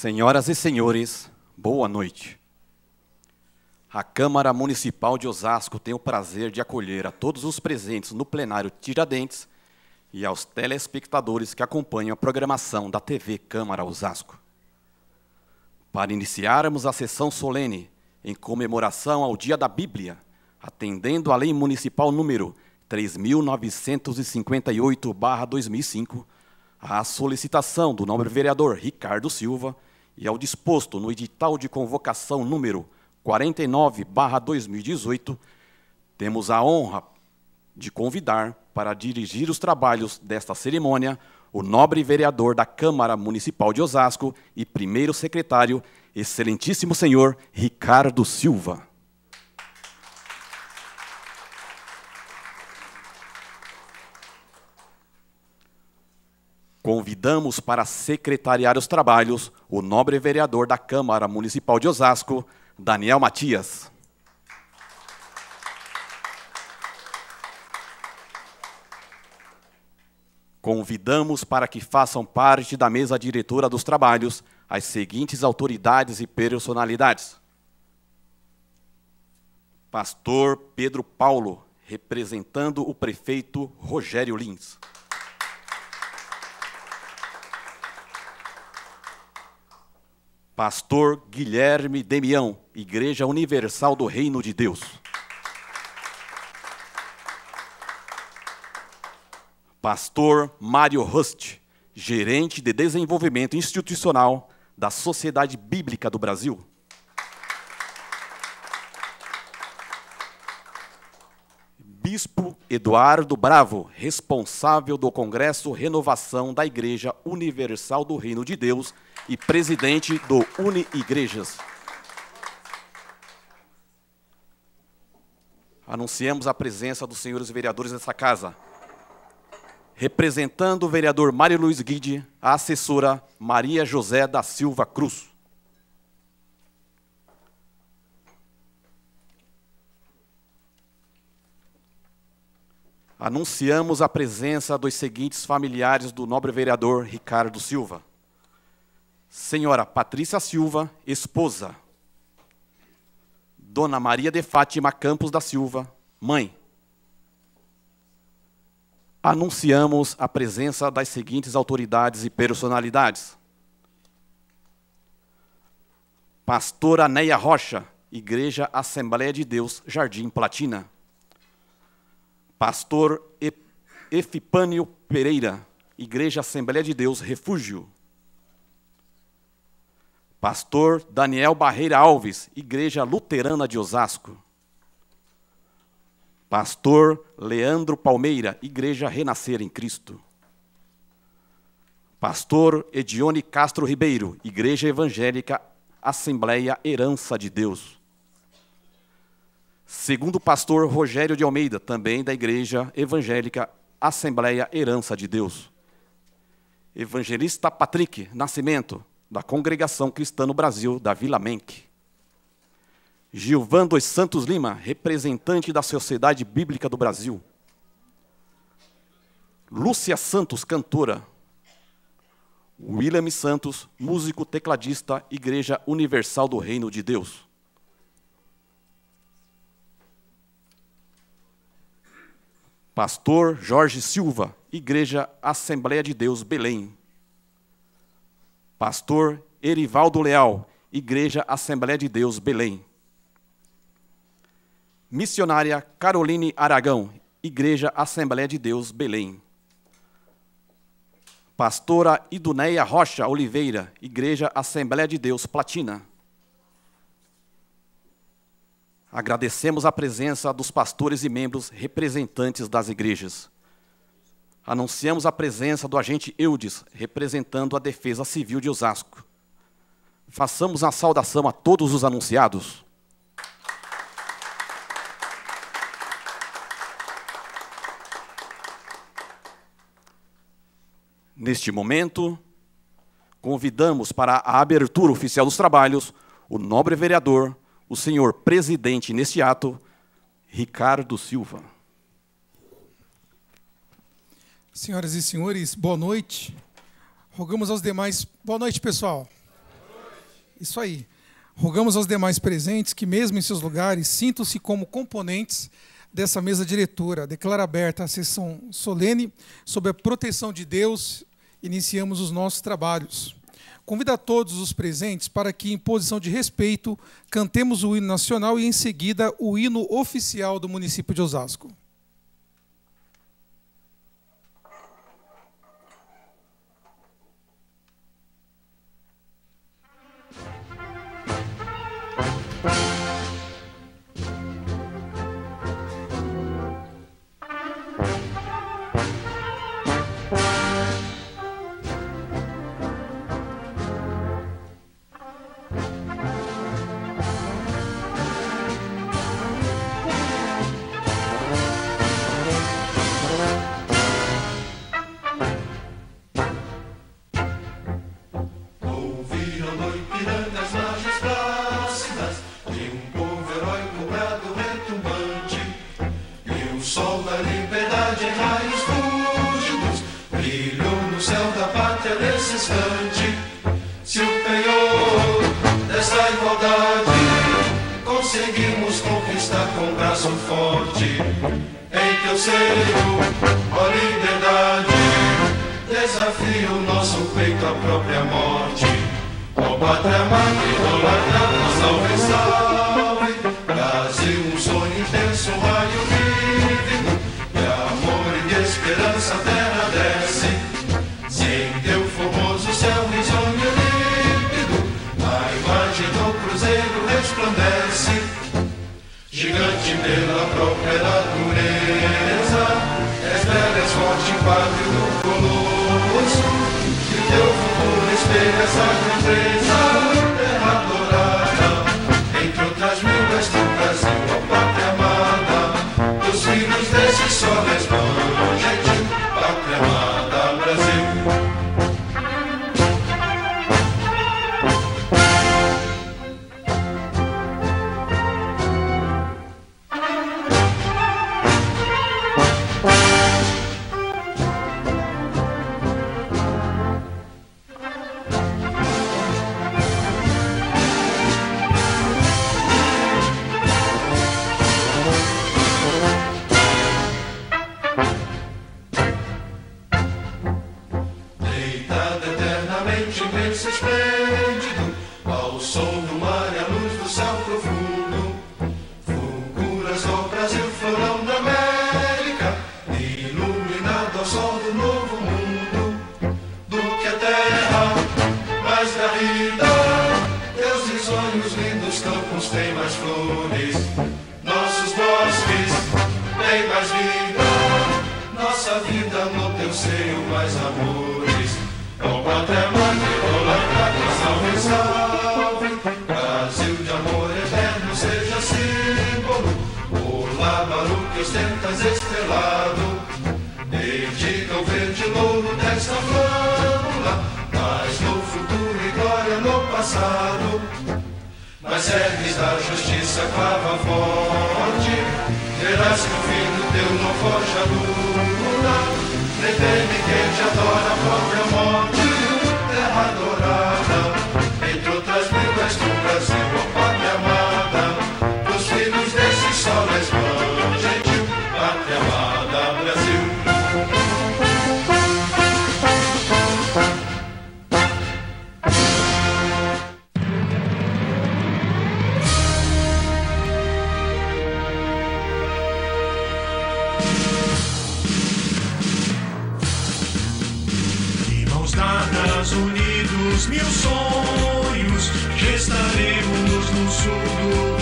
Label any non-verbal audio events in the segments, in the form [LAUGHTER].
Senhoras e senhores, boa noite. A Câmara Municipal de Osasco tem o prazer de acolher a todos os presentes no plenário Tiradentes e aos telespectadores que acompanham a programação da TV Câmara Osasco. Para iniciarmos a sessão solene em comemoração ao Dia da Bíblia, atendendo a Lei Municipal número 3958/2005, a solicitação do nobre vereador Ricardo Silva, e ao disposto no edital de convocação número 49/2018, temos a honra de convidar para dirigir os trabalhos desta cerimônia o nobre vereador da Câmara Municipal de Osasco e primeiro secretário, excelentíssimo senhor Ricardo Silva. Convidamos para secretariar os trabalhos o nobre vereador da Câmara Municipal de Osasco, Daniel Matias. Convidamos para que façam parte da mesa diretora dos trabalhos as seguintes autoridades e personalidades: Pastor Pedro Paulo, representando o prefeito Rogério Lins. Pastor Guilherme Demião, Igreja Universal do Reino de Deus. Pastor Mário Rust, gerente de desenvolvimento institucional da Sociedade Bíblica do Brasil. Bispo Eduardo Bravo, responsável do Congresso Renovação da Igreja Universal do Reino de Deus e presidente do Uni Igrejas. Anunciamos a presença dos senhores vereadores nessa casa. Representando o vereador Mário Luiz Guide, a assessora Maria José da Silva Cruz. anunciamos a presença dos seguintes familiares do nobre vereador Ricardo Silva. Senhora Patrícia Silva, esposa. Dona Maria de Fátima Campos da Silva, mãe. Anunciamos a presença das seguintes autoridades e personalidades: Pastora Neia Rocha, Igreja Assembleia de Deus, Jardim Platina. Pastor Efipânio Pereira, Igreja Assembleia de Deus, Refúgio. Pastor Daniel Barreira Alves, Igreja Luterana de Osasco. Pastor Leandro Palmeira, Igreja Renascer em Cristo. Pastor Edione Castro Ribeiro, Igreja Evangélica Assembleia Herança de Deus. Segundo o pastor Rogério de Almeida, também da Igreja Evangélica Assembleia Herança de Deus. Evangelista Patrick Nascimento, da Congregação Cristã no Brasil, da Vila Menck. Gilvan dos Santos Lima, representante da Sociedade Bíblica do Brasil. Lúcia Santos, cantora. William Santos, músico tecladista, Igreja Universal do Reino de Deus. Pastor Jorge Silva, Igreja Assembleia de Deus, Belém. Pastor Erivaldo Leal, Igreja Assembleia de Deus, Belém. Missionária Caroline Aragão, Igreja Assembleia de Deus, Belém. Pastora Iduneia Rocha Oliveira, Igreja Assembleia de Deus, Platina. Agradecemos a presença dos pastores e membros representantes das igrejas. Anunciamos a presença do agente Eudes, representando a Defesa Civil de Osasco. Façamos a saudação a todos os anunciados. Neste momento, convidamos para a abertura oficial dos trabalhos o nobre vereador o senhor presidente, neste ato, Ricardo Silva. Senhoras e senhores, boa noite. Rogamos aos demais. Boa noite, pessoal. Boa noite. Isso aí. Rogamos aos demais presentes que, mesmo em seus lugares, sintam-se como componentes dessa mesa diretora. Declara aberta a sessão solene. Sob a proteção de Deus, iniciamos os nossos trabalhos. Convida a todos os presentes para que, em posição de respeito, cantemos o hino nacional e, em seguida, o hino oficial do município de Osasco. coração forte em teu seio, ó liberdade, desafia o nosso peito à própria morte. Ó pátria amada, nos nossa ofensão. pela própria natureza. És bela, és forte, pátrio do colosso, que teu futuro espelha essa grandeza. Estados Unidos, mil sonhos estaremos no sul do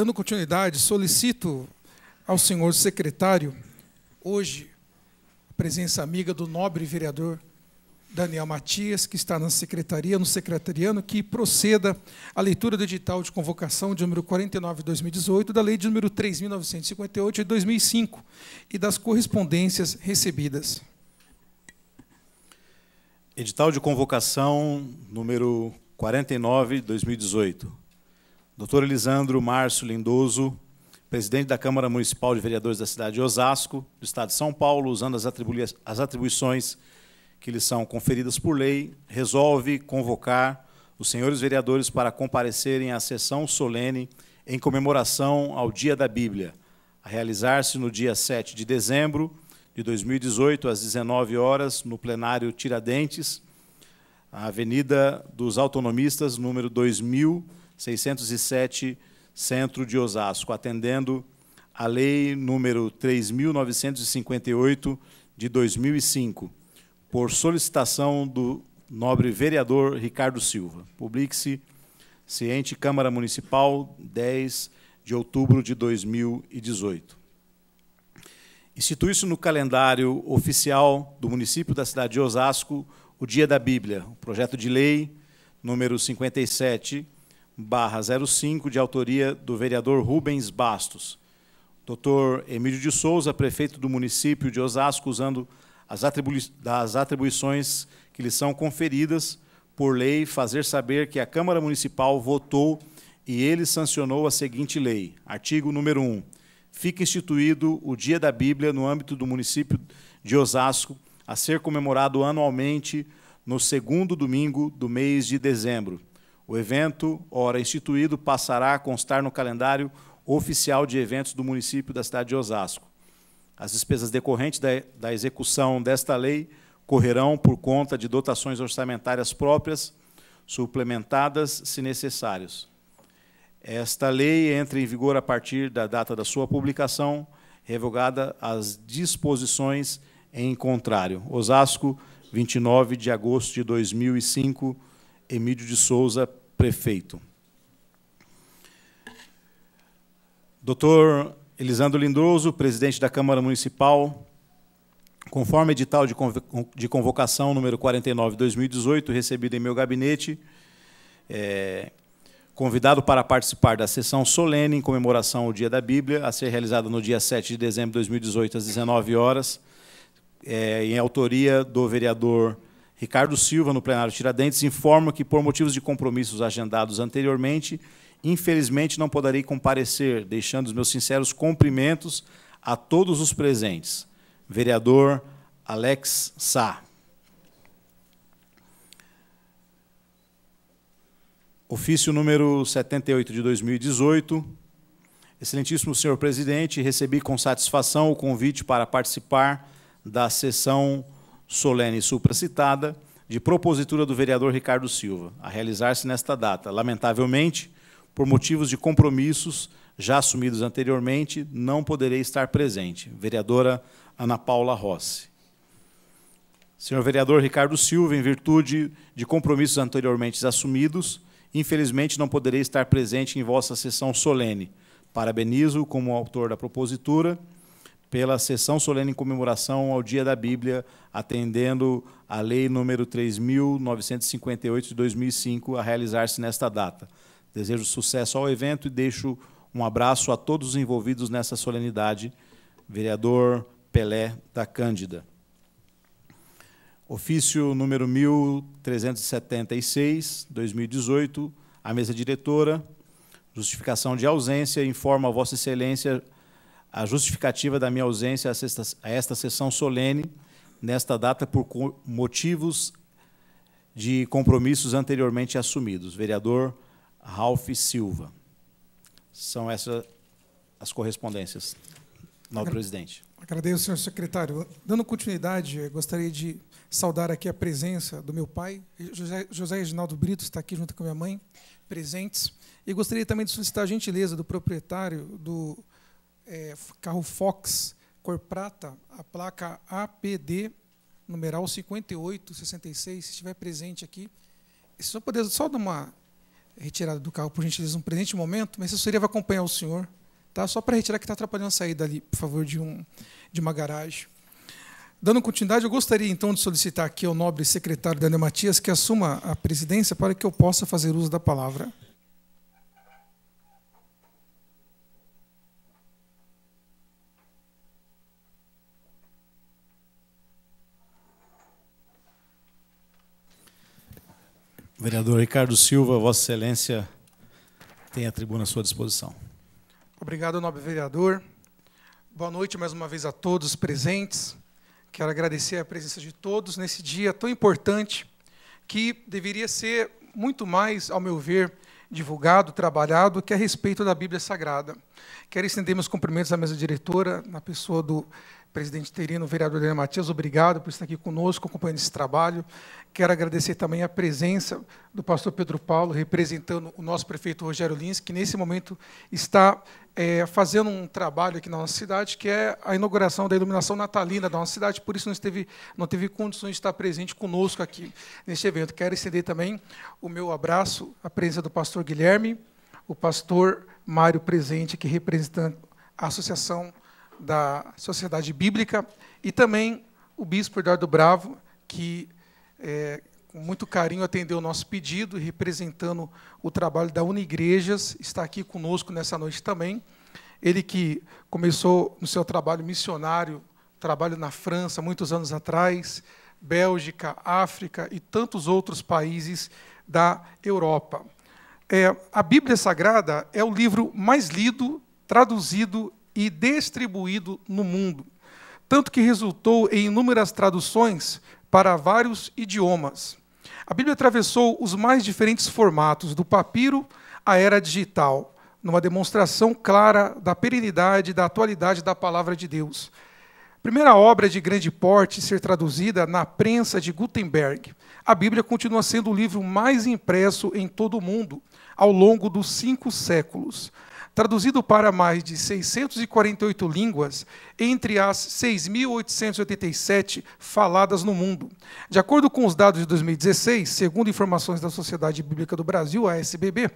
Dando continuidade, solicito ao senhor secretário, hoje, a presença amiga do nobre vereador Daniel Matias, que está na secretaria, no secretariano, que proceda à leitura do edital de convocação de número 49 de 2018 da lei de número 3.958 de 2005 e das correspondências recebidas. Edital de convocação número 49 de 2018. Doutor Elisandro Márcio Lindoso, presidente da Câmara Municipal de Vereadores da cidade de Osasco, do Estado de São Paulo, usando as, as atribuições que lhe são conferidas por lei, resolve convocar os senhores vereadores para comparecerem à sessão solene em comemoração ao Dia da Bíblia, a realizar-se no dia 7 de dezembro de 2018, às 19 horas, no plenário Tiradentes, Avenida dos Autonomistas, número 2000 607, centro de Osasco, atendendo a lei número 3958 de 2005, por solicitação do nobre vereador Ricardo Silva. Publique-se ciente Câmara Municipal 10 de outubro de 2018. Institui-se no calendário oficial do município da cidade de Osasco o Dia da Bíblia, O projeto de lei número 57 barra 05, de autoria do vereador Rubens Bastos. Dr. Emílio de Souza, prefeito do município de Osasco, usando as atribui das atribuições que lhe são conferidas por lei, fazer saber que a Câmara Municipal votou e ele sancionou a seguinte lei. Artigo número 1. Fica instituído o Dia da Bíblia no âmbito do município de Osasco, a ser comemorado anualmente no segundo domingo do mês de dezembro. O evento, ora instituído, passará a constar no calendário oficial de eventos do município da cidade de Osasco. As despesas decorrentes da, da execução desta lei correrão por conta de dotações orçamentárias próprias, suplementadas se necessários. Esta lei entra em vigor a partir da data da sua publicação, revogada as disposições em contrário. Osasco, 29 de agosto de 2005, Emílio de Souza, prefeito. Doutor Elisandro Lindoso, presidente da Câmara Municipal, conforme edital de convocação número 49-2018, recebido em meu gabinete, é, convidado para participar da sessão solene em comemoração ao Dia da Bíblia, a ser realizada no dia 7 de dezembro de 2018, às 19 horas, é, em autoria do vereador Ricardo Silva, no plenário Tiradentes, informa que, por motivos de compromissos agendados anteriormente, infelizmente não poderei comparecer, deixando os meus sinceros cumprimentos a todos os presentes. Vereador Alex Sá. Ofício número 78 de 2018. Excelentíssimo senhor presidente, recebi com satisfação o convite para participar da sessão solene supracitada, de propositura do vereador Ricardo Silva, a realizar-se nesta data. Lamentavelmente, por motivos de compromissos já assumidos anteriormente, não poderei estar presente. Vereadora Ana Paula Rossi. Senhor vereador Ricardo Silva, em virtude de compromissos anteriormente assumidos, infelizmente não poderei estar presente em vossa sessão solene. Parabenizo como autor da propositura pela sessão solene em comemoração ao Dia da Bíblia, atendendo à Lei número 3.958 de 2005, a realizar-se nesta data. Desejo sucesso ao evento e deixo um abraço a todos os envolvidos nessa solenidade. Vereador Pelé da Cândida. Ofício número 1376, 2018, a mesa diretora, justificação de ausência, informa a Vossa Excelência a justificativa da minha ausência é a esta, a é esta sessão solene nesta data por motivos de compromissos anteriormente assumidos. Vereador Ralph Silva. São essas as correspondências, nobre presidente. Agradeço, senhor secretário. Dando continuidade, gostaria de saudar aqui a presença do meu pai, José, José Reginaldo Brito, está aqui junto com minha mãe, presentes. E gostaria também de solicitar a gentileza do proprietário do é, carro Fox, cor prata, a placa APD, numeral 5866, se estiver presente aqui. Se é só puder só dar uma retirada do carro, por gentileza, um presente momento, mas a assessoria vai acompanhar o senhor, tá? só para retirar que está atrapalhando a saída ali, por favor, de, um, de uma garagem. Dando continuidade, eu gostaria então de solicitar aqui ao nobre secretário Daniel Matias que assuma a presidência para que eu possa fazer uso da palavra. Vereador Ricardo Silva, Vossa Excelência tem a tribuna à sua disposição. Obrigado, nobre vereador. Boa noite mais uma vez a todos presentes. Quero agradecer a presença de todos nesse dia tão importante que deveria ser muito mais, ao meu ver, divulgado, trabalhado, que é a respeito da Bíblia Sagrada. Quero estender meus cumprimentos à mesa diretora, na pessoa do presidente Terino, vereador Helena Matias, obrigado por estar aqui conosco, acompanhando esse trabalho. Quero agradecer também a presença do pastor Pedro Paulo, representando o nosso prefeito Rogério Lins, que nesse momento está é, fazendo um trabalho aqui na nossa cidade, que é a inauguração da iluminação natalina da nossa cidade, por isso não, esteve, não teve condições de estar presente conosco aqui neste evento. Quero estender também o meu abraço à presença do pastor Guilherme, o pastor Mário presente, que representando a Associação da Sociedade Bíblica, e também o Bispo Eduardo Bravo, que é, com muito carinho atendeu o nosso pedido, representando o trabalho da Unigrejas, está aqui conosco nessa noite também. Ele que começou no seu trabalho missionário, trabalho na França muitos anos atrás, Bélgica, África e tantos outros países da Europa. É, a Bíblia Sagrada é o livro mais lido, traduzido e distribuído no mundo, tanto que resultou em inúmeras traduções para vários idiomas. A Bíblia atravessou os mais diferentes formatos, do papiro à era digital, numa demonstração clara da perenidade e da atualidade da palavra de Deus. primeira obra de grande porte a ser traduzida na prensa de Gutenberg, a Bíblia continua sendo o livro mais impresso em todo o mundo ao longo dos cinco séculos traduzido para mais de 648 línguas, entre as 6.887 faladas no mundo. De acordo com os dados de 2016, segundo informações da Sociedade Bíblica do Brasil, a SBB,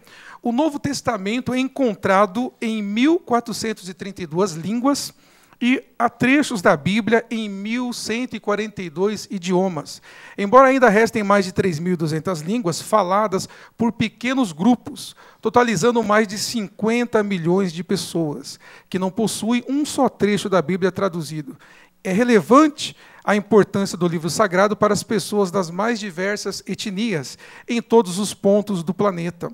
o Novo Testamento é encontrado em 1.432 línguas e há trechos da Bíblia em 1142 idiomas. Embora ainda restem mais de 3.200 línguas faladas por pequenos grupos, totalizando mais de 50 milhões de pessoas, que não possuem um só trecho da Bíblia traduzido. É relevante a importância do livro sagrado para as pessoas das mais diversas etnias em todos os pontos do planeta.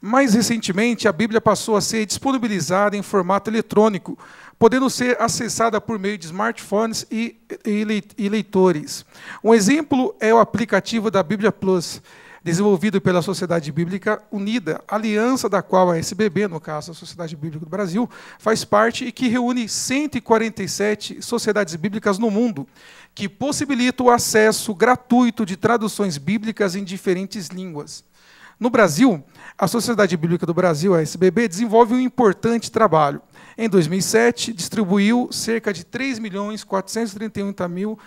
Mais recentemente, a Bíblia passou a ser disponibilizada em formato eletrônico, podendo ser acessada por meio de smartphones e, e leitores. Um exemplo é o aplicativo da Bíblia Plus, desenvolvido pela Sociedade Bíblica Unida, aliança da qual a SBB, no caso a Sociedade Bíblica do Brasil, faz parte e que reúne 147 sociedades bíblicas no mundo, que possibilita o acesso gratuito de traduções bíblicas em diferentes línguas. No Brasil, a Sociedade Bíblica do Brasil, a SBB, desenvolve um importante trabalho. Em 2007, distribuiu cerca de 3 milhões 431 mil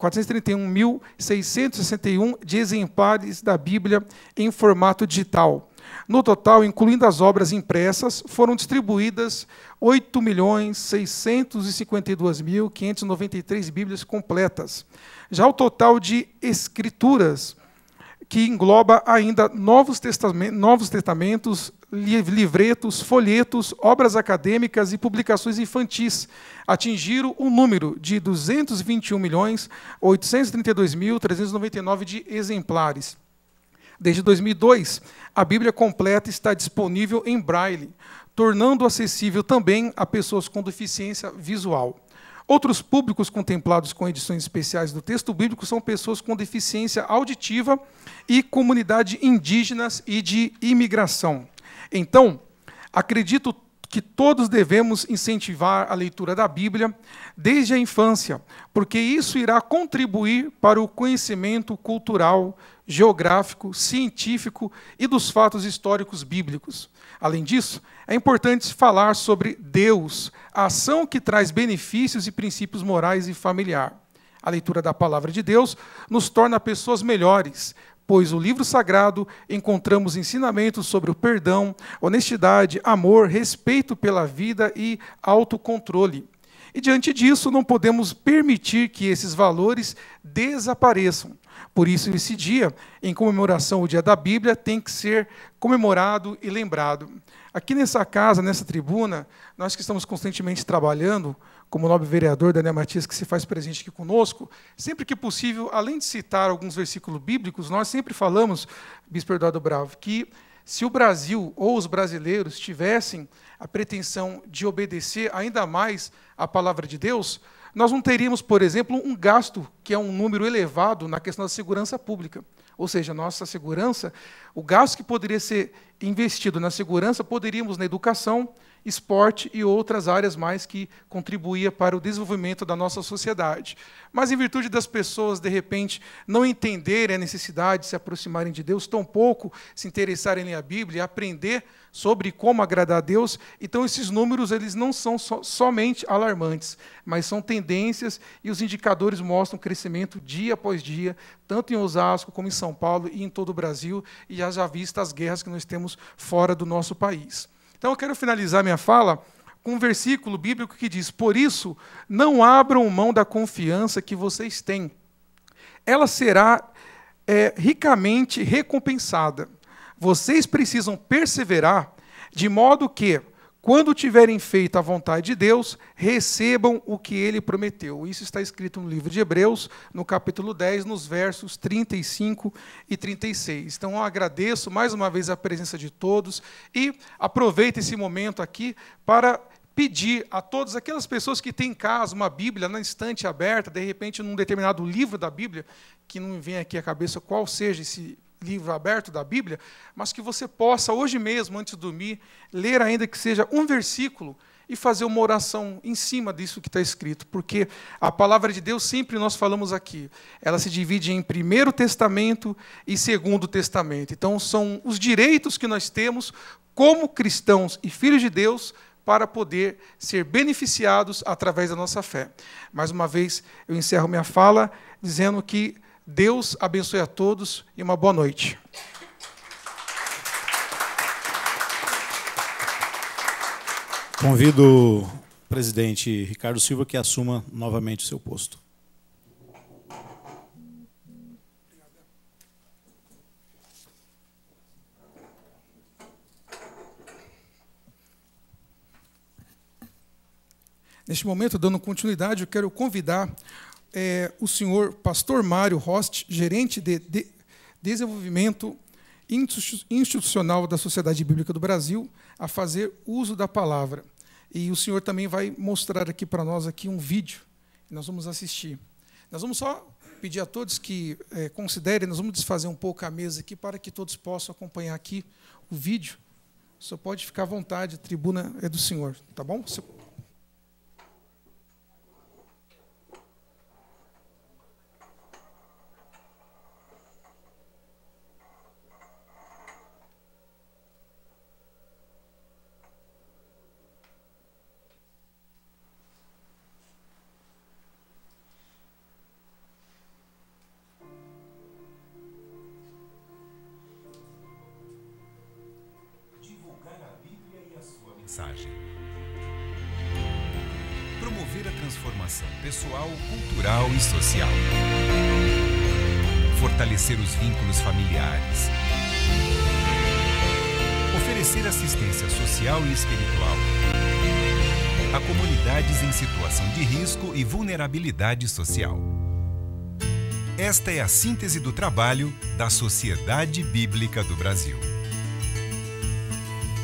431.661 de exemplares da Bíblia em formato digital. No total, incluindo as obras impressas, foram distribuídas 8.652.593 Bíblias completas. Já o total de escrituras que engloba ainda novos, testamentos, novos testamentos, livretos, folhetos, obras acadêmicas e publicações infantis, atingiram o um número de 221.832.399 de exemplares. Desde 2002, a Bíblia completa está disponível em braille, tornando acessível também a pessoas com deficiência visual. Outros públicos contemplados com edições especiais do texto bíblico são pessoas com deficiência auditiva e comunidade indígenas e de imigração. Então, acredito que todos devemos incentivar a leitura da Bíblia desde a infância, porque isso irá contribuir para o conhecimento cultural, geográfico, científico e dos fatos históricos bíblicos. Além disso, é importante falar sobre Deus, a ação que traz benefícios e princípios morais e familiar. A leitura da palavra de Deus nos torna pessoas melhores, pois o livro sagrado encontramos ensinamentos sobre o perdão, honestidade, amor, respeito pela vida e autocontrole. E diante disso, não podemos permitir que esses valores desapareçam. Por isso, esse dia, em comemoração ao Dia da Bíblia, tem que ser comemorado e lembrado. Aqui nessa casa, nessa tribuna, nós que estamos constantemente trabalhando, como nobre vereador Daniel Matias, que se faz presente aqui conosco, sempre que possível, além de citar alguns versículos bíblicos, nós sempre falamos, Bispo Eduardo Bravo, que se o Brasil ou os brasileiros tivessem a pretensão de obedecer ainda mais à palavra de Deus, nós não teríamos, por exemplo, um gasto que é um número elevado na questão da segurança pública. Ou seja, nossa segurança, o gasto que poderia ser investido na segurança, poderíamos na educação, esporte e outras áreas mais que contribuía para o desenvolvimento da nossa sociedade. Mas em virtude das pessoas de repente não entenderem a necessidade de se aproximarem de Deus, tampouco se interessarem em ler a Bíblia, aprender sobre como agradar a Deus, então esses números eles não são so somente alarmantes, mas são tendências e os indicadores mostram crescimento dia após dia, tanto em Osasco como em São Paulo e em todo o Brasil, e já vistas as guerras que nós temos fora do nosso país. Então eu quero finalizar minha fala com um versículo bíblico que diz: Por isso, não abram mão da confiança que vocês têm. Ela será é, ricamente recompensada. Vocês precisam perseverar de modo que, quando tiverem feito a vontade de Deus, recebam o que ele prometeu. Isso está escrito no livro de Hebreus, no capítulo 10, nos versos 35 e 36. Então eu agradeço mais uma vez a presença de todos e aproveito esse momento aqui para pedir a todas aquelas pessoas que têm em casa uma Bíblia na estante aberta, de repente num determinado livro da Bíblia, que não me vem aqui à cabeça qual seja esse livro aberto da Bíblia, mas que você possa, hoje mesmo, antes de dormir, ler, ainda que seja um versículo, e fazer uma oração em cima disso que está escrito, porque a palavra de Deus, sempre nós falamos aqui, ela se divide em Primeiro Testamento e Segundo Testamento. Então, são os direitos que nós temos como cristãos e filhos de Deus para poder ser beneficiados através da nossa fé. Mais uma vez, eu encerro minha fala dizendo que Deus abençoe a todos e uma boa noite. Convido o presidente Ricardo Silva que assuma novamente o seu posto. Neste momento, dando continuidade, eu quero convidar é, o senhor Pastor Mário Host, gerente de, de desenvolvimento institucional da Sociedade Bíblica do Brasil, a fazer uso da palavra. E o senhor também vai mostrar aqui para nós aqui um vídeo. Nós vamos assistir. Nós vamos só pedir a todos que é, considerem, nós vamos desfazer um pouco a mesa aqui para que todos possam acompanhar aqui o vídeo. Só pode ficar à vontade, a tribuna é do senhor, tá bom? responsabilidade social. Esta é a síntese do trabalho da Sociedade Bíblica do Brasil.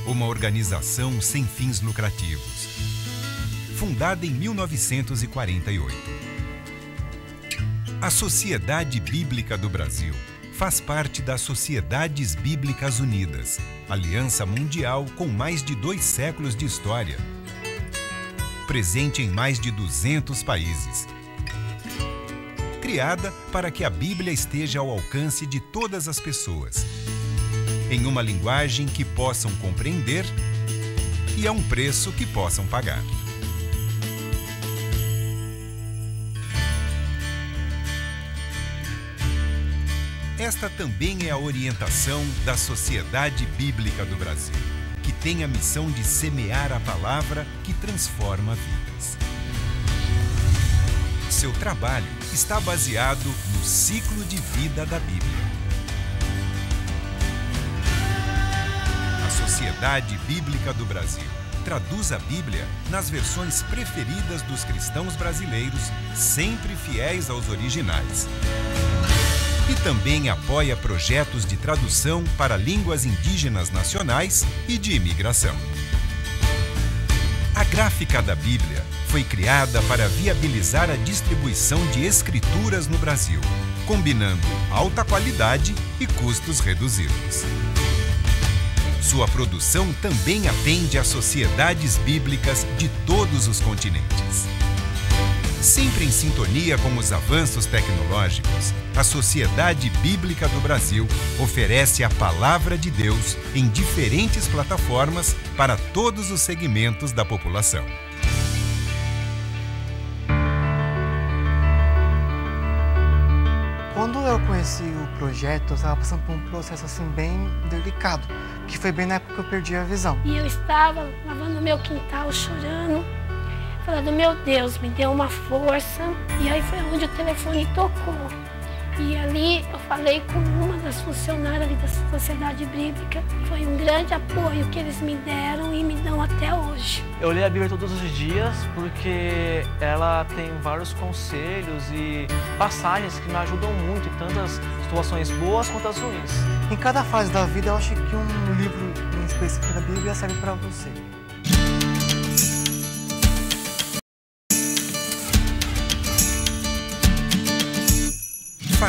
Uma organização sem fins lucrativos, fundada em 1948. A Sociedade Bíblica do Brasil faz parte das Sociedades Bíblicas Unidas, aliança mundial com mais de dois séculos de história presente em mais de 200 países. Criada para que a Bíblia esteja ao alcance de todas as pessoas, em uma linguagem que possam compreender e a um preço que possam pagar. Esta também é a orientação da Sociedade Bíblica do Brasil que tem a missão de semear a palavra que transforma vidas. Seu trabalho está baseado no ciclo de vida da Bíblia. A Sociedade Bíblica do Brasil traduz a Bíblia nas versões preferidas dos cristãos brasileiros, sempre fiéis aos originais e também apoia projetos de tradução para línguas indígenas nacionais e de imigração. A Gráfica da Bíblia foi criada para viabilizar a distribuição de escrituras no Brasil, combinando alta qualidade e custos reduzidos. Sua produção também atende a sociedades bíblicas de todos os continentes. Sempre em sintonia com os avanços tecnológicos, a Sociedade Bíblica do Brasil oferece a Palavra de Deus em diferentes plataformas para todos os segmentos da população. Quando eu conheci o projeto, eu estava passando por um processo assim bem delicado, que foi bem na época que eu perdi a visão. E eu estava lavando meu quintal chorando falando, meu Deus, me deu uma força. E aí foi onde o telefone tocou. E ali eu falei com uma das funcionárias ali da Sociedade Bíblica. Foi um grande apoio que eles me deram e me dão até hoje. Eu leio a Bíblia todos os dias porque ela tem vários conselhos e passagens que me ajudam muito em tantas situações boas quanto as ruins. Em cada fase da vida, eu acho que um livro em específico da Bíblia serve para você.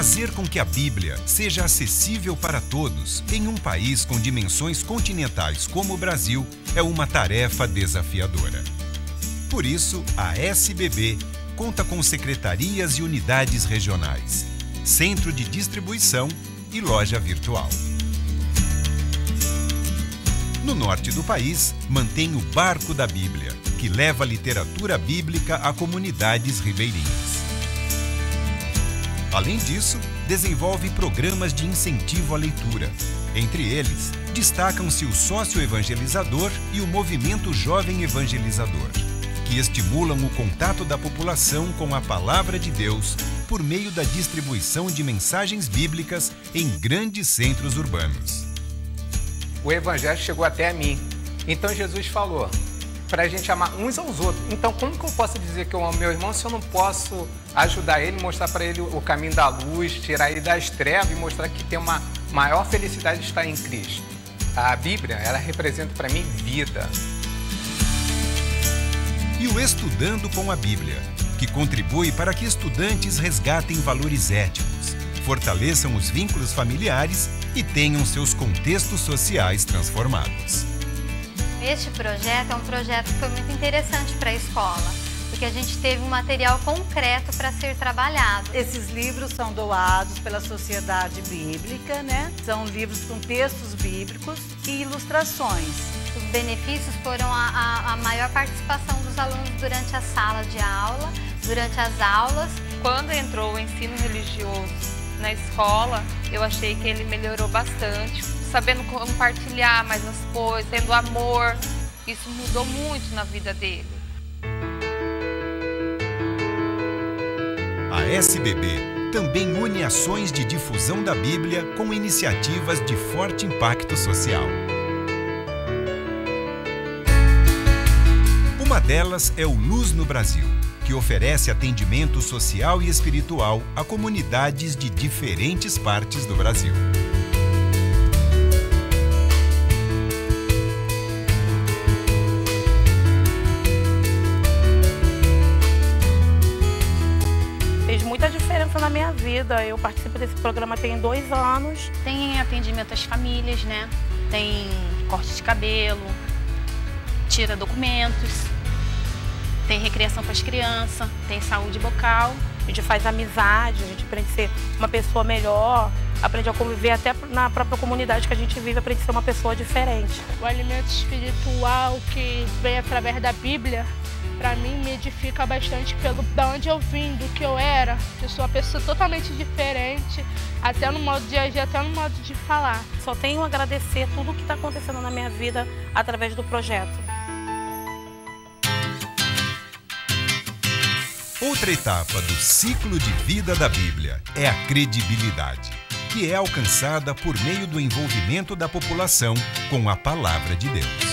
Fazer com que a Bíblia seja acessível para todos em um país com dimensões continentais como o Brasil é uma tarefa desafiadora. Por isso, a SBB conta com secretarias e unidades regionais, centro de distribuição e loja virtual. No norte do país, mantém o Barco da Bíblia, que leva literatura bíblica a comunidades ribeirinhas. Além disso, desenvolve programas de incentivo à leitura. Entre eles, destacam-se o sócio evangelizador e o movimento jovem evangelizador, que estimulam o contato da população com a palavra de Deus por meio da distribuição de mensagens bíblicas em grandes centros urbanos. O evangelho chegou até a mim. Então Jesus falou: para a gente amar uns aos outros. Então, como que eu posso dizer que eu amo meu irmão se eu não posso ajudar ele, mostrar para ele o caminho da luz, tirar ele das trevas e mostrar que tem uma maior felicidade estar em Cristo? A Bíblia, ela representa para mim vida. E o Estudando com a Bíblia, que contribui para que estudantes resgatem valores éticos, fortaleçam os vínculos familiares e tenham seus contextos sociais transformados. Este projeto é um projeto que foi muito interessante para a escola, porque a gente teve um material concreto para ser trabalhado. Esses livros são doados pela Sociedade Bíblica, né? São livros com textos bíblicos e ilustrações. Os benefícios foram a, a, a maior participação dos alunos durante a sala de aula, durante as aulas. Quando entrou o ensino religioso na escola, eu achei que ele melhorou bastante sabendo compartilhar mais as coisas, tendo amor. Isso mudou muito na vida dele. A SBB também une ações de difusão da Bíblia com iniciativas de forte impacto social. Uma delas é o Luz no Brasil, que oferece atendimento social e espiritual a comunidades de diferentes partes do Brasil. Vida. Eu participo desse programa tem dois anos. Tem atendimento às famílias, né? Tem corte de cabelo, tira documentos, tem recreação para as crianças, tem saúde bucal. A gente faz amizade, a gente aprende a ser uma pessoa melhor, aprende a conviver até na própria comunidade que a gente vive, aprende a ser uma pessoa diferente. O alimento espiritual que vem através da Bíblia para mim me edifica bastante pelo da onde eu vim, do que eu era. Eu sou uma pessoa totalmente diferente, até no modo de agir, até no modo de falar. Só tenho a agradecer tudo o que está acontecendo na minha vida através do projeto. Outra etapa do ciclo de vida da Bíblia é a credibilidade, que é alcançada por meio do envolvimento da população com a palavra de Deus.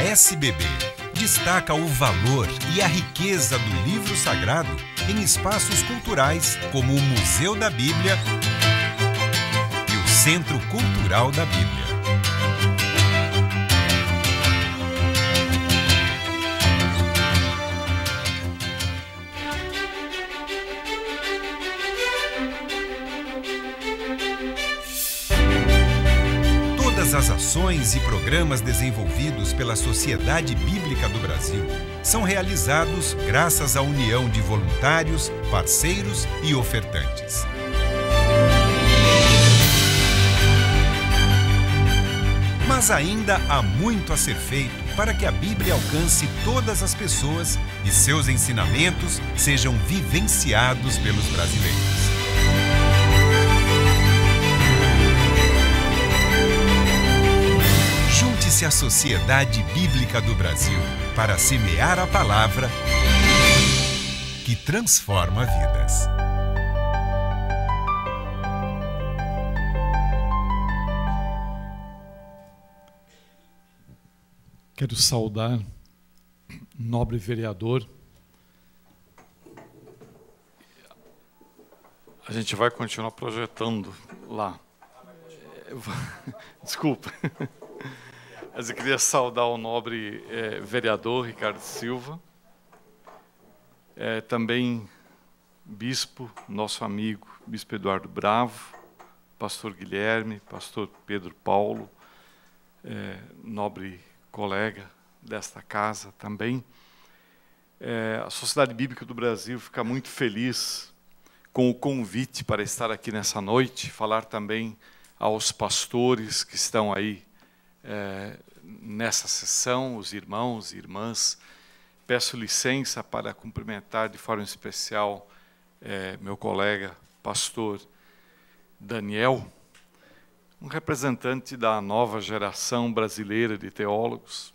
SBB destaca o valor e a riqueza do livro sagrado em espaços culturais como o Museu da Bíblia e o Centro Cultural da Bíblia. Todas as ações e programas desenvolvidos pela Sociedade Bíblica do Brasil são realizados graças à união de voluntários, parceiros e ofertantes. Mas ainda há muito a ser feito para que a Bíblia alcance todas as pessoas e seus ensinamentos sejam vivenciados pelos brasileiros. Junte-se à Sociedade Bíblica do Brasil para semear a palavra que transforma vidas. Quero saudar nobre vereador. A gente vai continuar projetando lá. É, [LAUGHS] desculpa. Mas eu queria saudar o nobre eh, vereador Ricardo Silva, eh, também bispo, nosso amigo, bispo Eduardo Bravo, pastor Guilherme, pastor Pedro Paulo, eh, nobre colega desta casa também. a Sociedade Bíblica do Brasil fica muito feliz com o convite para estar aqui nessa noite, falar também aos pastores que estão aí é, nessa sessão, os irmãos e irmãs. Peço licença para cumprimentar de forma especial é, meu colega, pastor Daniel, um representante da nova geração brasileira de teólogos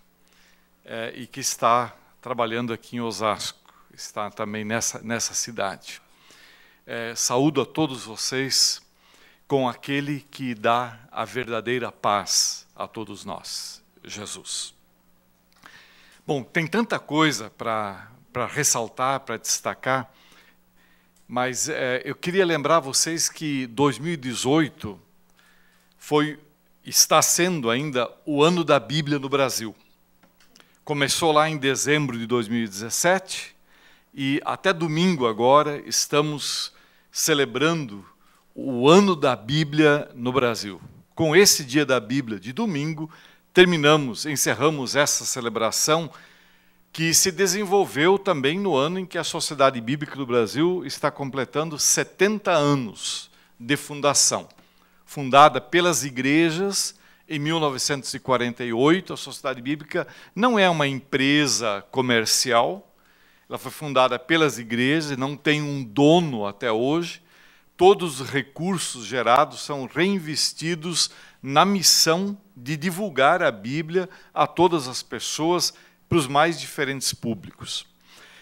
é, e que está trabalhando aqui em Osasco, está também nessa, nessa cidade. É, saúdo a todos vocês com aquele que dá a verdadeira paz a todos nós, Jesus. Bom, tem tanta coisa para ressaltar, para destacar, mas é, eu queria lembrar vocês que 2018 foi, está sendo ainda o ano da Bíblia no Brasil. Começou lá em dezembro de 2017 e até domingo agora estamos celebrando o ano da Bíblia no Brasil com esse dia da Bíblia de domingo, terminamos, encerramos essa celebração que se desenvolveu também no ano em que a Sociedade Bíblica do Brasil está completando 70 anos de fundação. Fundada pelas igrejas em 1948, a Sociedade Bíblica não é uma empresa comercial, ela foi fundada pelas igrejas, não tem um dono até hoje, todos os recursos gerados são reinvestidos na missão de divulgar a Bíblia a todas as pessoas, para os mais diferentes públicos.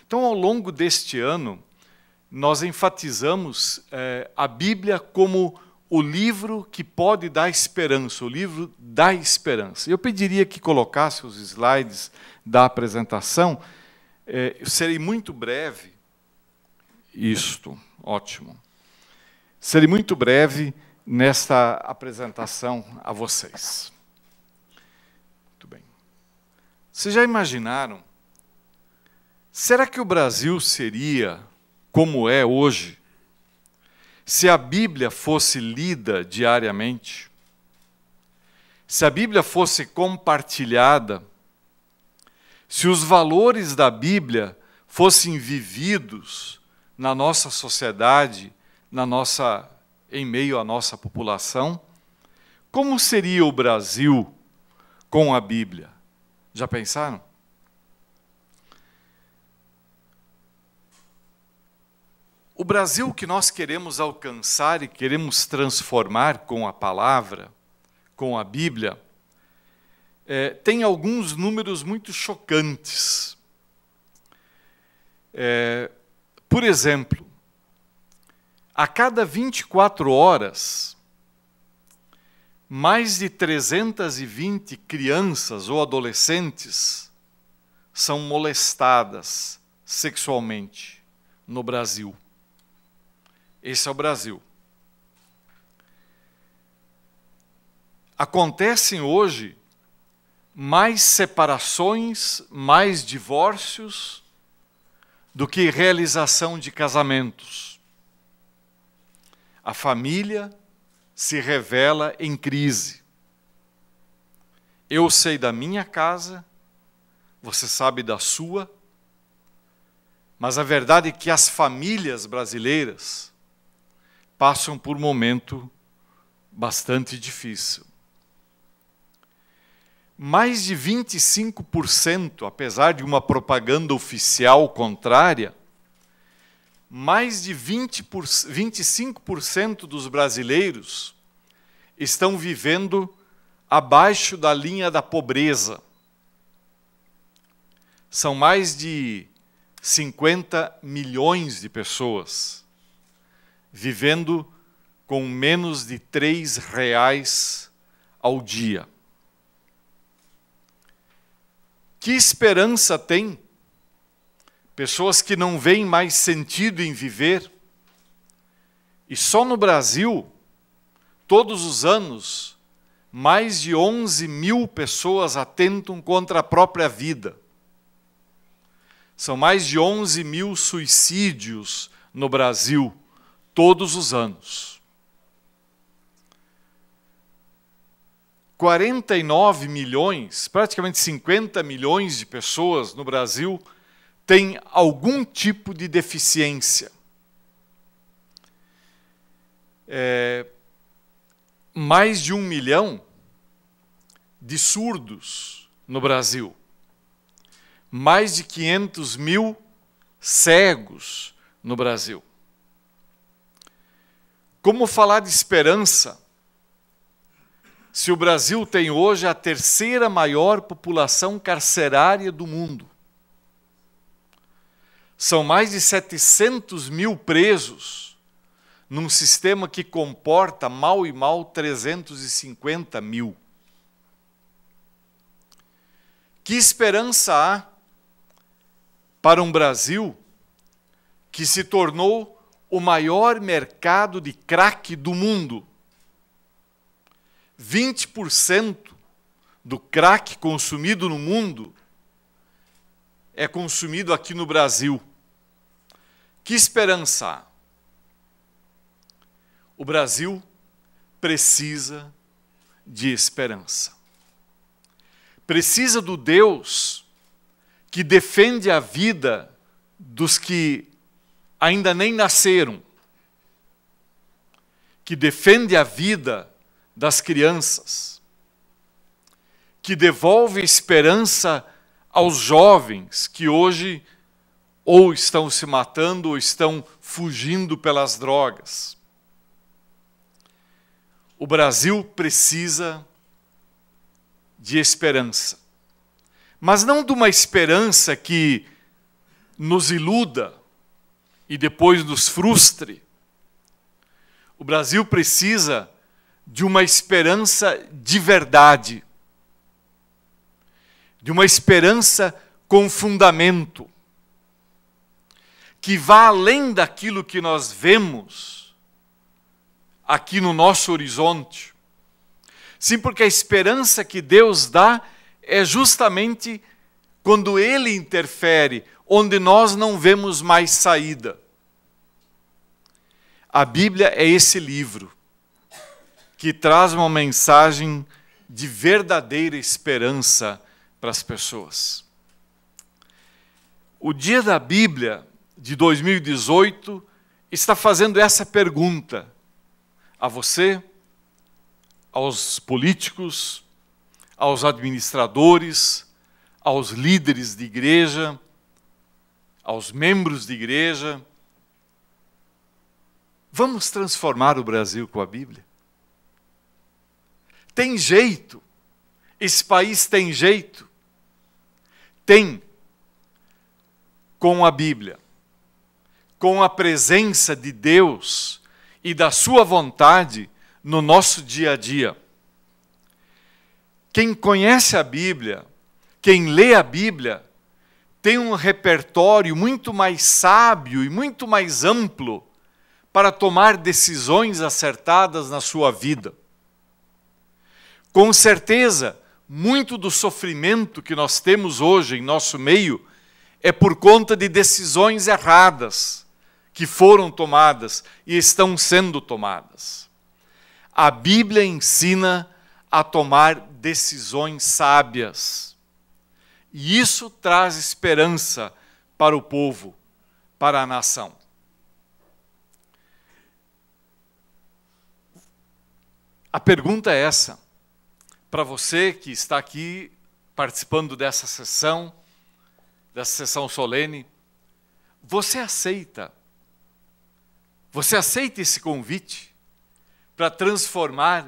Então, ao longo deste ano, nós enfatizamos eh, a Bíblia como o livro que pode dar esperança, o livro da esperança. Eu pediria que colocasse os slides da apresentação. Eh, eu serei muito breve. Isto, ótimo. Serei muito breve nesta apresentação a vocês. Muito bem. Vocês já imaginaram? Será que o Brasil seria como é hoje se a Bíblia fosse lida diariamente? Se a Bíblia fosse compartilhada? Se os valores da Bíblia fossem vividos na nossa sociedade? na nossa, em meio à nossa população. Como seria o Brasil com a Bíblia? Já pensaram? O Brasil que nós queremos alcançar e queremos transformar com a palavra, com a Bíblia, é, tem alguns números muito chocantes. É, por exemplo, a cada 24 horas, mais de 320 crianças ou adolescentes são molestadas sexualmente no Brasil. Esse é o Brasil. Acontecem hoje mais separações, mais divórcios do que realização de casamentos. A família se revela em crise. Eu sei da minha casa, você sabe da sua, mas a verdade é que as famílias brasileiras passam por um momento bastante difícil. Mais de 25%, apesar de uma propaganda oficial contrária, mais de 20 por, 25% dos brasileiros estão vivendo abaixo da linha da pobreza. São mais de 50 milhões de pessoas vivendo com menos de três reais ao dia. Que esperança tem pessoas que não veem mais sentido em viver. E só no Brasil, todos os anos, mais de 11 mil pessoas atentam contra a própria vida. São mais de 11 mil suicídios no Brasil, todos os anos. 49 milhões, praticamente 50 milhões de pessoas no Brasil tem algum tipo de deficiência. É, mais de um milhão de surdos no Brasil, mais de 500 mil cegos no Brasil. Como falar de esperança se o Brasil tem hoje a terceira maior população carcerária do mundo? São mais de 700 mil presos num sistema que comporta mal e mal 350 mil. Que esperança há para um Brasil que se tornou o maior mercado de crack do mundo? 20% do crack consumido no mundo é consumido aqui no Brasil. Que esperança! O Brasil precisa de esperança. Precisa do Deus que defende a vida dos que ainda nem nasceram, que defende a vida das crianças, que devolve esperança aos jovens que hoje ou estão se matando ou estão fugindo pelas drogas. O Brasil precisa de esperança. Mas não de uma esperança que nos iluda e depois nos frustre. O Brasil precisa de uma esperança de verdade, de uma esperança com fundamento que vá além daquilo que nós vemos aqui no nosso horizonte. Sim, porque a esperança que Deus dá é justamente quando Ele interfere, onde nós não vemos mais saída. A Bíblia é esse livro que traz uma mensagem de verdadeira esperança para as pessoas. O dia da Bíblia de 2018 está fazendo essa pergunta a você, aos políticos, aos administradores, aos líderes de igreja, aos membros de igreja. Vamos transformar o Brasil com a Bíblia? Tem jeito. Esse país tem jeito. Tem com a Bíblia com a presença de Deus e da Sua vontade no nosso dia a dia. Quem conhece a Bíblia, quem lê a Bíblia, tem um repertório muito mais sábio e muito mais amplo para tomar decisões acertadas na sua vida. Com certeza, muito do sofrimento que nós temos hoje em nosso meio é por conta de decisões erradas que foram tomadas e estão sendo tomadas. A Bíblia ensina a tomar decisões sábias. E isso traz esperança para o povo, para a nação. A pergunta é essa, para você que está aqui participando dessa sessão, dessa sessão solene, você aceita você aceita esse convite para transformar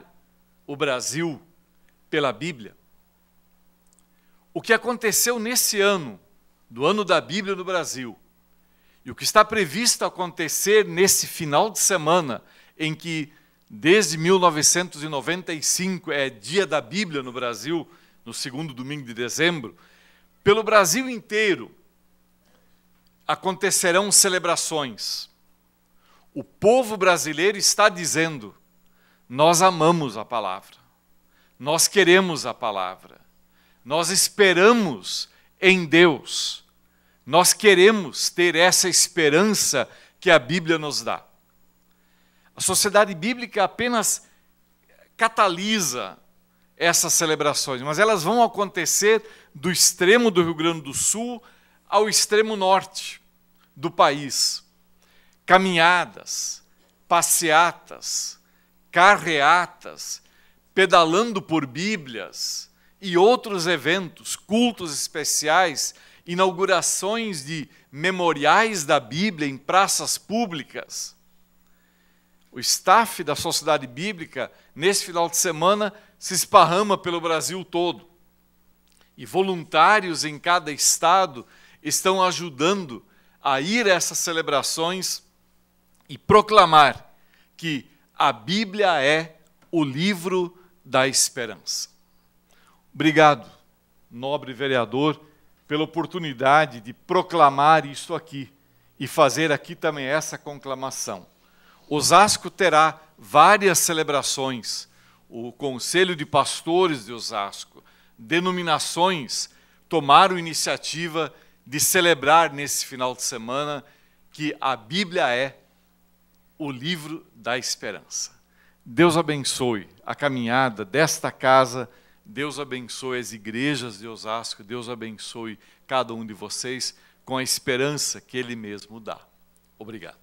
o Brasil pela Bíblia? O que aconteceu nesse ano, do ano da Bíblia no Brasil, e o que está previsto acontecer nesse final de semana, em que desde 1995 é dia da Bíblia no Brasil, no segundo domingo de dezembro, pelo Brasil inteiro acontecerão celebrações o povo brasileiro está dizendo: nós amamos a palavra, nós queremos a palavra, nós esperamos em Deus, nós queremos ter essa esperança que a Bíblia nos dá. A sociedade bíblica apenas catalisa essas celebrações, mas elas vão acontecer do extremo do Rio Grande do Sul ao extremo norte do país caminhadas, passeatas, carreatas, pedalando por Bíblias e outros eventos, cultos especiais, inaugurações de memoriais da Bíblia em praças públicas. O staff da Sociedade Bíblica, nesse final de semana, se esparrama pelo Brasil todo. E voluntários em cada estado estão ajudando a ir a essas celebrações e proclamar que a Bíblia é o livro da esperança. Obrigado, nobre vereador, pela oportunidade de proclamar isso aqui e fazer aqui também essa conclamação. Osasco terá várias celebrações, o Conselho de Pastores de Osasco, denominações tomaram iniciativa de celebrar nesse final de semana que a Bíblia é o livro da esperança. Deus abençoe a caminhada desta casa, Deus abençoe as igrejas de Osasco, Deus abençoe cada um de vocês com a esperança que Ele mesmo dá. Obrigado.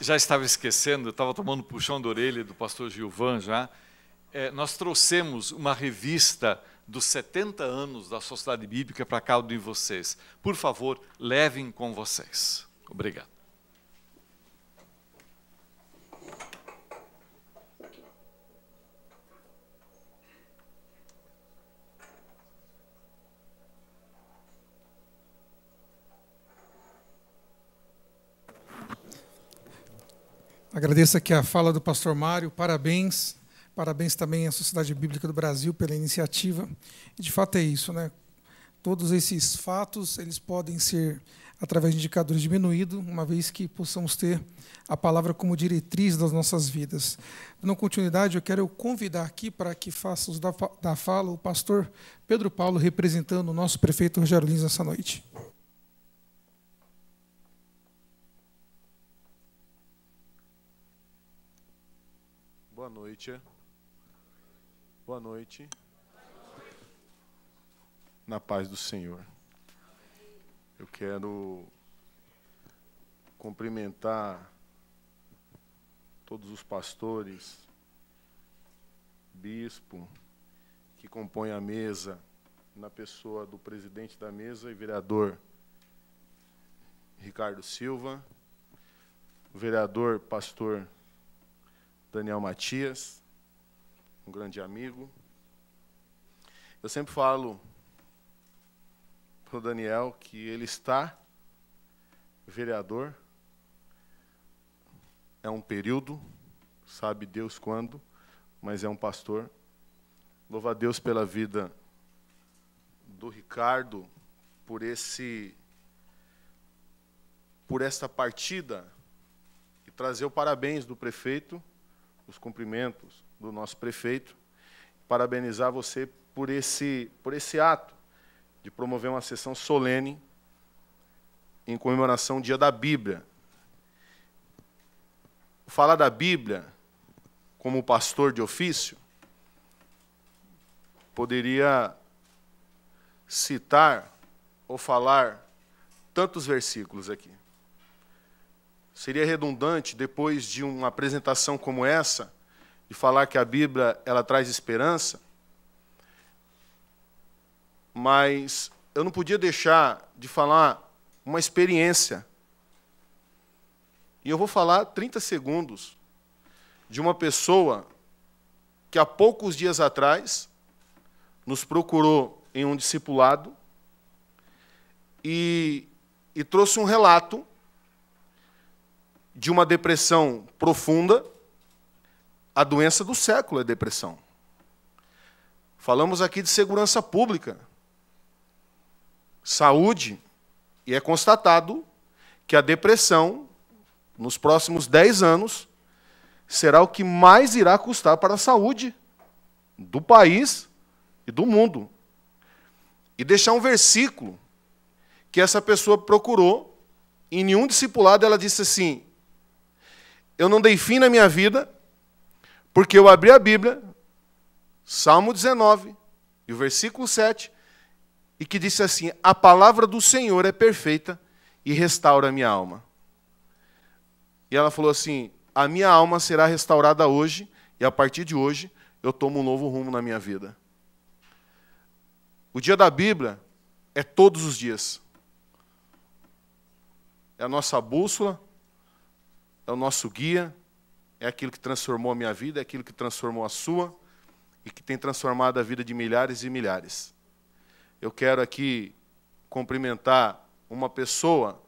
Já estava esquecendo, estava tomando puxão da orelha do pastor Gilvan já. É, nós trouxemos uma revista dos 70 anos da Sociedade Bíblica para cada um de vocês. Por favor, levem com vocês. Obrigado. Agradeço aqui a fala do pastor Mário, parabéns Parabéns também à Sociedade Bíblica do Brasil pela iniciativa. De fato é isso, né? Todos esses fatos, eles podem ser através de indicadores diminuídos, uma vez que possamos ter a palavra como diretriz das nossas vidas. Na continuidade, eu quero convidar aqui para que faça os da fala o pastor Pedro Paulo, representando o nosso prefeito Rogério Lins nessa noite. Boa noite. Boa noite. Na paz do Senhor. Eu quero cumprimentar todos os pastores, bispo, que compõe a mesa, na pessoa do presidente da mesa e vereador Ricardo Silva, o vereador pastor Daniel Matias, um grande amigo. Eu sempre falo para o Daniel que ele está vereador, é um período, sabe Deus quando, mas é um pastor. Louva a Deus pela vida do Ricardo, por esse por esta partida e trazer o parabéns do prefeito, os cumprimentos do nosso prefeito, parabenizar você por esse, por esse ato de promover uma sessão solene em comemoração ao Dia da Bíblia. Falar da Bíblia como pastor de ofício poderia citar ou falar tantos versículos aqui. Seria redundante, depois de uma apresentação como essa, e falar que a Bíblia ela traz esperança, mas eu não podia deixar de falar uma experiência. E eu vou falar 30 segundos de uma pessoa que há poucos dias atrás nos procurou em um discipulado e, e trouxe um relato de uma depressão profunda a doença do século é depressão. Falamos aqui de segurança pública, saúde, e é constatado que a depressão, nos próximos 10 anos, será o que mais irá custar para a saúde do país e do mundo. E deixar um versículo que essa pessoa procurou, em nenhum discipulado ela disse assim: Eu não dei fim na minha vida porque eu abri a Bíblia, Salmo 19, e o versículo 7, e que disse assim: A palavra do Senhor é perfeita e restaura a minha alma. E ela falou assim: A minha alma será restaurada hoje, e a partir de hoje eu tomo um novo rumo na minha vida. O dia da Bíblia é todos os dias. É a nossa bússola, é o nosso guia, é aquilo que transformou a minha vida, é aquilo que transformou a sua e que tem transformado a vida de milhares e milhares. Eu quero aqui cumprimentar uma pessoa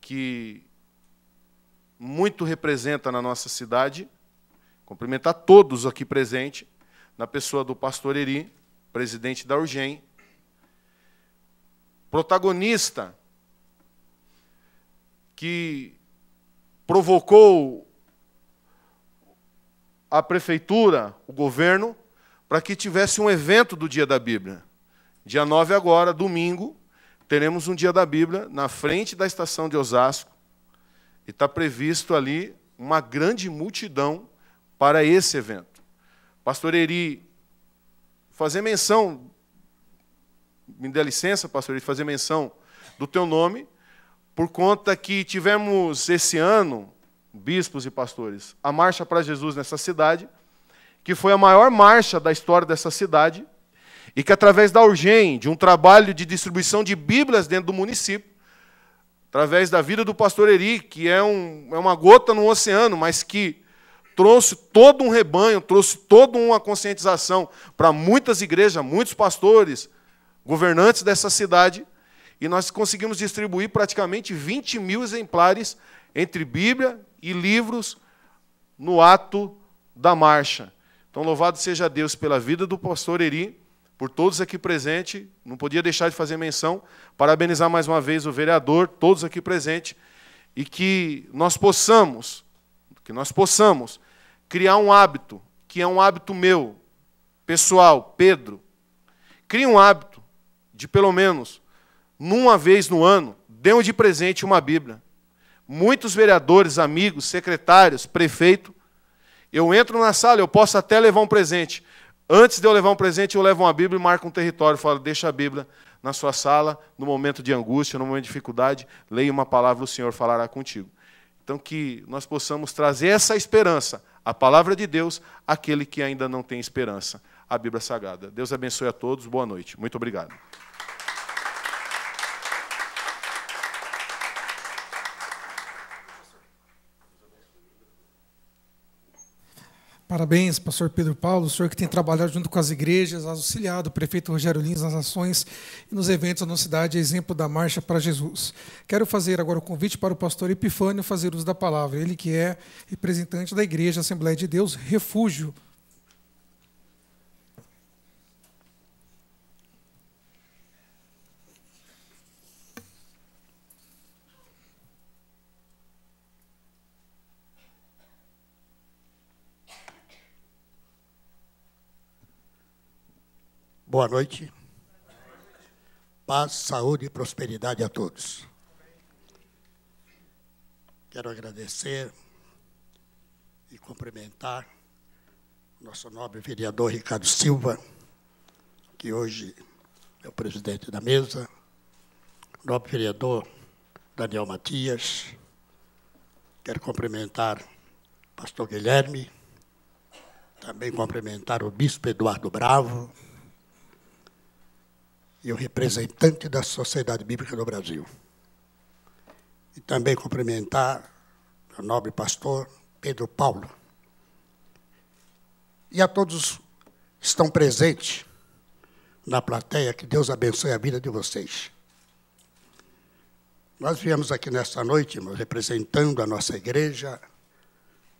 que muito representa na nossa cidade, cumprimentar todos aqui presentes, na pessoa do pastor Eri, presidente da Urgem, protagonista que provocou a prefeitura, o governo, para que tivesse um evento do Dia da Bíblia. Dia 9 agora, domingo, teremos um Dia da Bíblia na frente da estação de Osasco. E está previsto ali uma grande multidão para esse evento. Pastor Eri, fazer menção, me dê licença, pastor Eri, fazer menção do teu nome, por conta que tivemos esse ano bispos e pastores, a marcha para Jesus nessa cidade, que foi a maior marcha da história dessa cidade, e que através da Urgem, de um trabalho de distribuição de Bíblias dentro do município, através da vida do pastor Eri, que é, um, é uma gota no oceano, mas que trouxe todo um rebanho, trouxe toda uma conscientização para muitas igrejas, muitos pastores, governantes dessa cidade, e nós conseguimos distribuir praticamente 20 mil exemplares entre Bíblia, e livros no ato da marcha. Então, louvado seja Deus pela vida do pastor Eri, por todos aqui presentes. Não podia deixar de fazer menção. Parabenizar mais uma vez o vereador, todos aqui presentes. E que nós possamos, que nós possamos criar um hábito, que é um hábito meu, pessoal, Pedro. Crie um hábito de, pelo menos, numa vez no ano, dê de presente uma Bíblia muitos vereadores, amigos, secretários, prefeito. Eu entro na sala, eu posso até levar um presente. Antes de eu levar um presente, eu levo uma Bíblia e marco um território. Falo, deixa a Bíblia na sua sala, no momento de angústia, no momento de dificuldade, leia uma palavra, o Senhor falará contigo. Então, que nós possamos trazer essa esperança, a palavra de Deus, àquele que ainda não tem esperança, a Bíblia Sagrada. Deus abençoe a todos, boa noite. Muito obrigado. Parabéns, pastor Pedro Paulo, o senhor que tem trabalhado junto com as igrejas, auxiliado o prefeito Rogério Lins nas ações e nos eventos da nossa cidade, exemplo da Marcha para Jesus. Quero fazer agora o convite para o pastor Epifânio fazer uso da palavra, ele que é representante da Igreja Assembleia de Deus Refúgio Boa noite. Paz, saúde e prosperidade a todos. Quero agradecer e cumprimentar nosso nobre vereador Ricardo Silva, que hoje é o presidente da mesa, nobre vereador Daniel Matias, quero cumprimentar o pastor Guilherme, também cumprimentar o bispo Eduardo Bravo, e o representante da Sociedade Bíblica do Brasil. E também cumprimentar o nobre pastor Pedro Paulo. E a todos que estão presentes na plateia, que Deus abençoe a vida de vocês. Nós viemos aqui nesta noite, irmãos, representando a nossa igreja,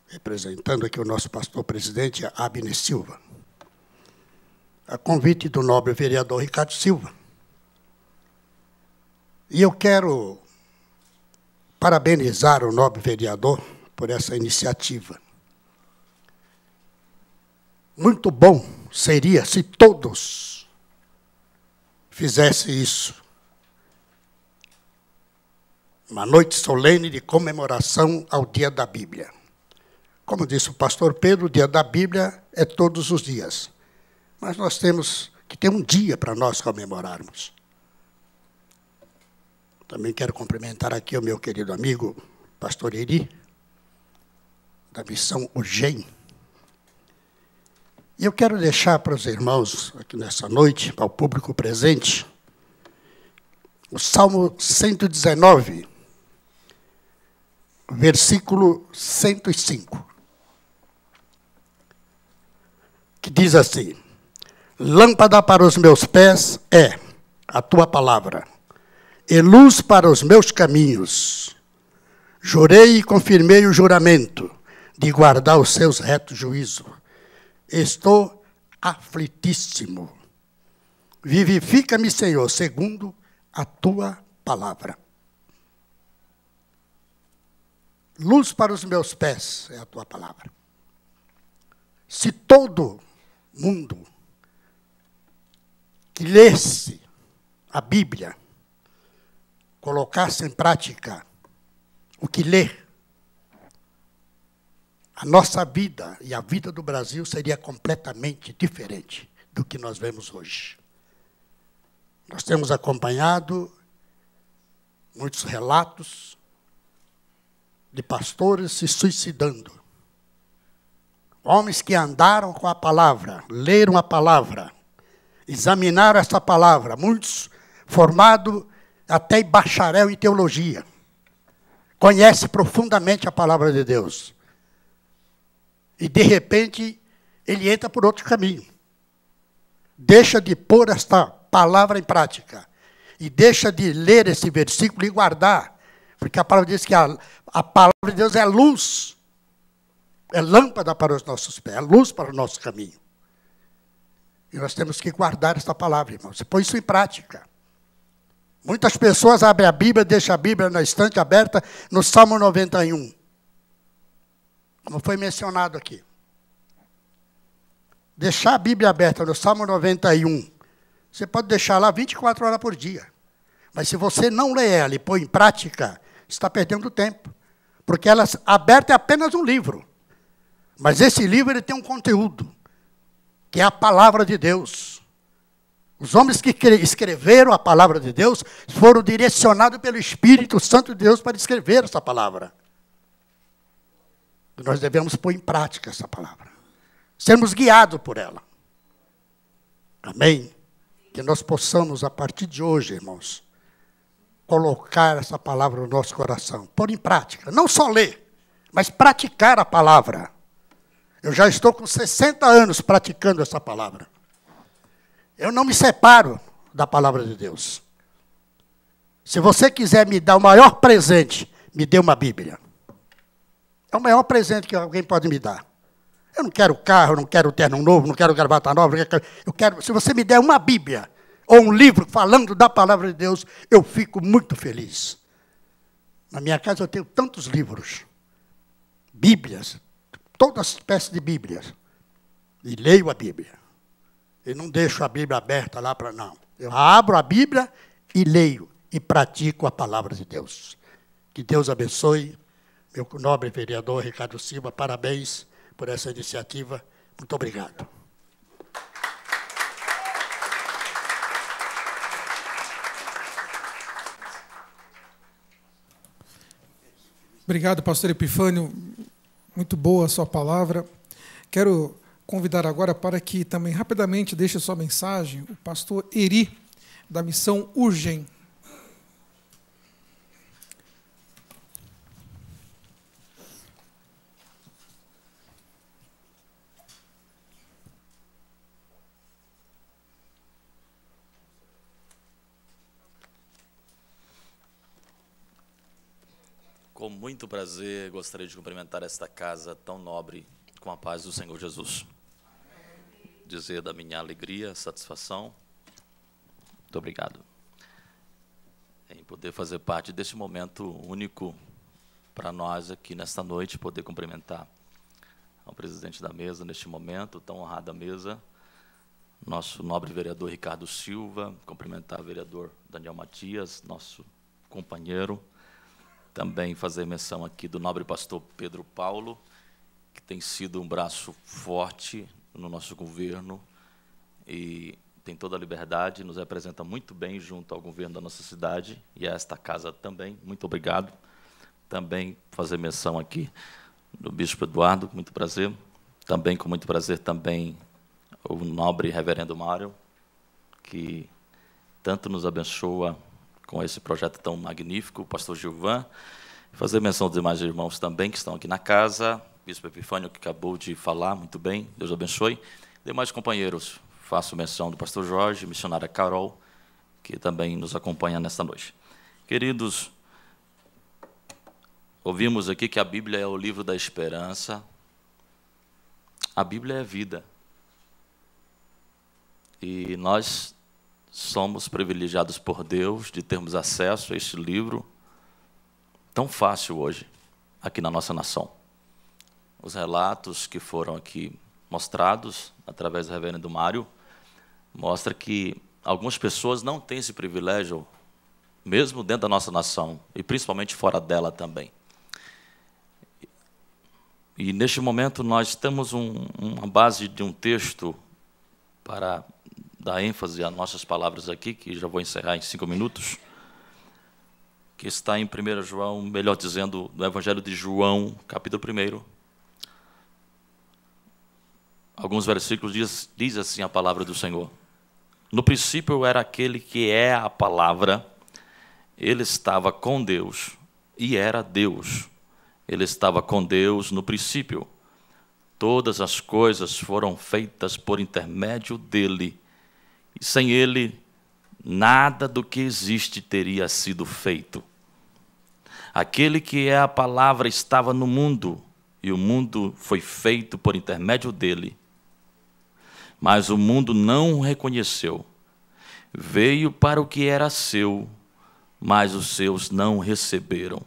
representando aqui o nosso pastor presidente, Abner Silva a convite do nobre vereador Ricardo Silva. E eu quero parabenizar o nobre vereador por essa iniciativa. Muito bom seria se todos fizessem isso. Uma noite solene de comemoração ao Dia da Bíblia. Como disse o pastor Pedro, o Dia da Bíblia é todos os dias mas nós temos que ter um dia para nós comemorarmos. Também quero cumprimentar aqui o meu querido amigo, pastor Eri, da missão Urgem. E eu quero deixar para os irmãos aqui nessa noite, para o público presente, o Salmo 119, versículo 105, que diz assim: Lâmpada para os meus pés é a tua palavra, e luz para os meus caminhos. Jurei e confirmei o juramento de guardar os seus retos juízos. Estou aflitíssimo. Vivifica-me, Senhor, segundo a tua palavra. Luz para os meus pés é a tua palavra. Se todo mundo que lesse a Bíblia, colocasse em prática o que lê, a nossa vida e a vida do Brasil seria completamente diferente do que nós vemos hoje. Nós temos acompanhado muitos relatos de pastores se suicidando. Homens que andaram com a palavra, leram a palavra, examinaram essa palavra, muitos formados até em bacharel em teologia. Conhece profundamente a palavra de Deus. E, de repente, ele entra por outro caminho. Deixa de pôr esta palavra em prática. E deixa de ler esse versículo e guardar. Porque a palavra diz que a, a palavra de Deus é luz. É lâmpada para os nossos pés, é luz para o nosso caminho. E nós temos que guardar esta palavra, irmão. Você põe isso em prática. Muitas pessoas abrem a Bíblia, deixam a Bíblia na estante aberta no Salmo 91. Como foi mencionado aqui. Deixar a Bíblia aberta no Salmo 91. Você pode deixar lá 24 horas por dia. Mas se você não lê ela e põe em prática, está perdendo tempo. Porque ela é aberta é apenas um livro. Mas esse livro ele tem um conteúdo que é a palavra de Deus. Os homens que escreveram a palavra de Deus foram direcionados pelo Espírito Santo de Deus para escrever essa palavra. Nós devemos pôr em prática essa palavra. Sermos guiados por ela. Amém? Que nós possamos, a partir de hoje, irmãos, colocar essa palavra no nosso coração, pôr em prática. Não só ler, mas praticar a palavra. Eu já estou com 60 anos praticando essa palavra. Eu não me separo da palavra de Deus. Se você quiser me dar o maior presente, me dê uma Bíblia. É o maior presente que alguém pode me dar. Eu não quero carro, não quero terno novo, não quero gravata nova. Eu quero, se você me der uma Bíblia ou um livro falando da palavra de Deus, eu fico muito feliz. Na minha casa eu tenho tantos livros, Bíblias, toda espécie de Bíblias. E leio a Bíblia. Eu não deixo a Bíblia aberta lá para não. Eu abro a Bíblia e leio e pratico a palavra de Deus. Que Deus abençoe. Meu nobre vereador Ricardo Silva, parabéns por essa iniciativa. Muito obrigado. Obrigado, pastor Epifânio. Muito boa a sua palavra. Quero convidar agora para que também rapidamente deixe sua mensagem o pastor Eri, da missão Urgem. muito prazer, gostaria de cumprimentar esta casa tão nobre com a paz do Senhor Jesus. Dizer da minha alegria, satisfação. Muito obrigado. Em poder fazer parte deste momento único para nós aqui nesta noite, poder cumprimentar ao presidente da mesa neste momento, tão honrada mesa, nosso nobre vereador Ricardo Silva, cumprimentar o vereador Daniel Matias, nosso companheiro, também fazer menção aqui do nobre pastor Pedro Paulo, que tem sido um braço forte no nosso governo e tem toda a liberdade, nos representa muito bem junto ao governo da nossa cidade e a esta casa também. Muito obrigado. Também fazer menção aqui do bispo Eduardo, com muito prazer. Também com muito prazer também o nobre reverendo Mário, que tanto nos abençoa com esse projeto tão magnífico, o pastor Gilvan. Fazer menção dos demais irmãos também que estão aqui na casa, bispo Epifânio, que acabou de falar muito bem, Deus abençoe. Demais companheiros, faço menção do pastor Jorge, missionária Carol, que também nos acompanha nesta noite. Queridos, ouvimos aqui que a Bíblia é o livro da esperança, a Bíblia é vida. E nós somos privilegiados por Deus de termos acesso a este livro tão fácil hoje aqui na nossa nação. Os relatos que foram aqui mostrados através do reverendo Mário mostra que algumas pessoas não têm esse privilégio mesmo dentro da nossa nação e principalmente fora dela também. E neste momento nós temos um, uma base de um texto para dar ênfase às nossas palavras aqui, que já vou encerrar em cinco minutos, que está em 1 João, melhor dizendo, no Evangelho de João, capítulo 1. Alguns versículos diz, diz assim a palavra do Senhor. No princípio era aquele que é a palavra, ele estava com Deus e era Deus. Ele estava com Deus no princípio. Todas as coisas foram feitas por intermédio dele e sem ele, nada do que existe teria sido feito. Aquele que é a palavra estava no mundo, e o mundo foi feito por intermédio dele. Mas o mundo não o reconheceu. Veio para o que era seu, mas os seus não receberam.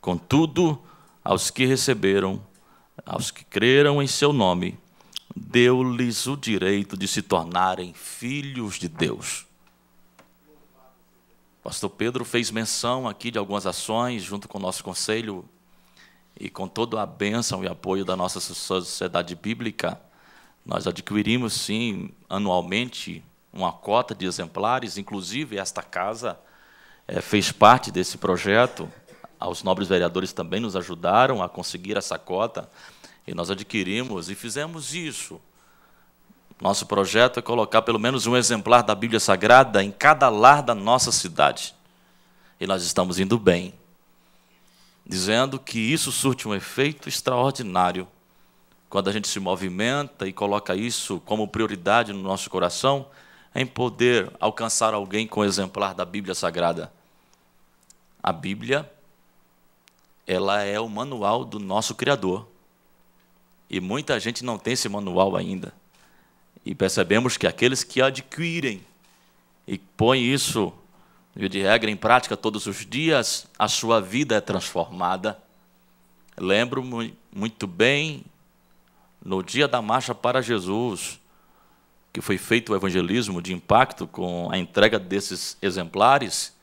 Contudo, aos que receberam, aos que creram em seu nome, deu-lhes o direito de se tornarem filhos de Deus. Pastor Pedro fez menção aqui de algumas ações, junto com o nosso conselho e com toda a bênção e apoio da nossa sociedade bíblica. Nós adquirimos, sim, anualmente, uma cota de exemplares, inclusive esta casa é, fez parte desse projeto. Os nobres vereadores também nos ajudaram a conseguir essa cota. E nós adquirimos e fizemos isso. Nosso projeto é colocar pelo menos um exemplar da Bíblia Sagrada em cada lar da nossa cidade. E nós estamos indo bem, dizendo que isso surte um efeito extraordinário quando a gente se movimenta e coloca isso como prioridade no nosso coração, em poder alcançar alguém com o exemplar da Bíblia Sagrada. A Bíblia, ela é o manual do nosso Criador. E muita gente não tem esse manual ainda. E percebemos que aqueles que adquirem e põem isso de regra em prática todos os dias, a sua vida é transformada. Lembro muito bem no dia da marcha para Jesus, que foi feito o evangelismo de impacto com a entrega desses exemplares,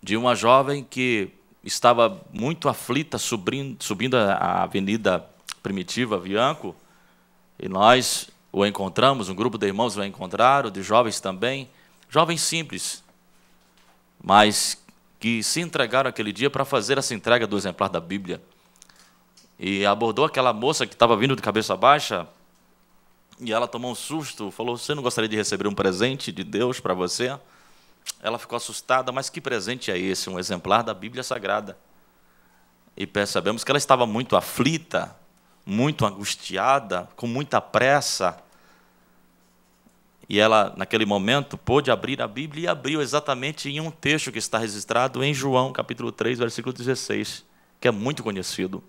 de uma jovem que estava muito aflita subindo, subindo a avenida primitiva Vianco, e nós o encontramos, um grupo de irmãos o encontraram, de jovens também, jovens simples, mas que se entregaram aquele dia para fazer essa entrega do exemplar da Bíblia. E abordou aquela moça que estava vindo de cabeça baixa, e ela tomou um susto, falou: Você não gostaria de receber um presente de Deus para você? Ela ficou assustada, mas que presente é esse? Um exemplar da Bíblia Sagrada. E percebemos que ela estava muito aflita, muito angustiada, com muita pressa. E ela, naquele momento, pôde abrir a Bíblia e abriu exatamente em um texto que está registrado em João, capítulo 3, versículo 16, que é muito conhecido.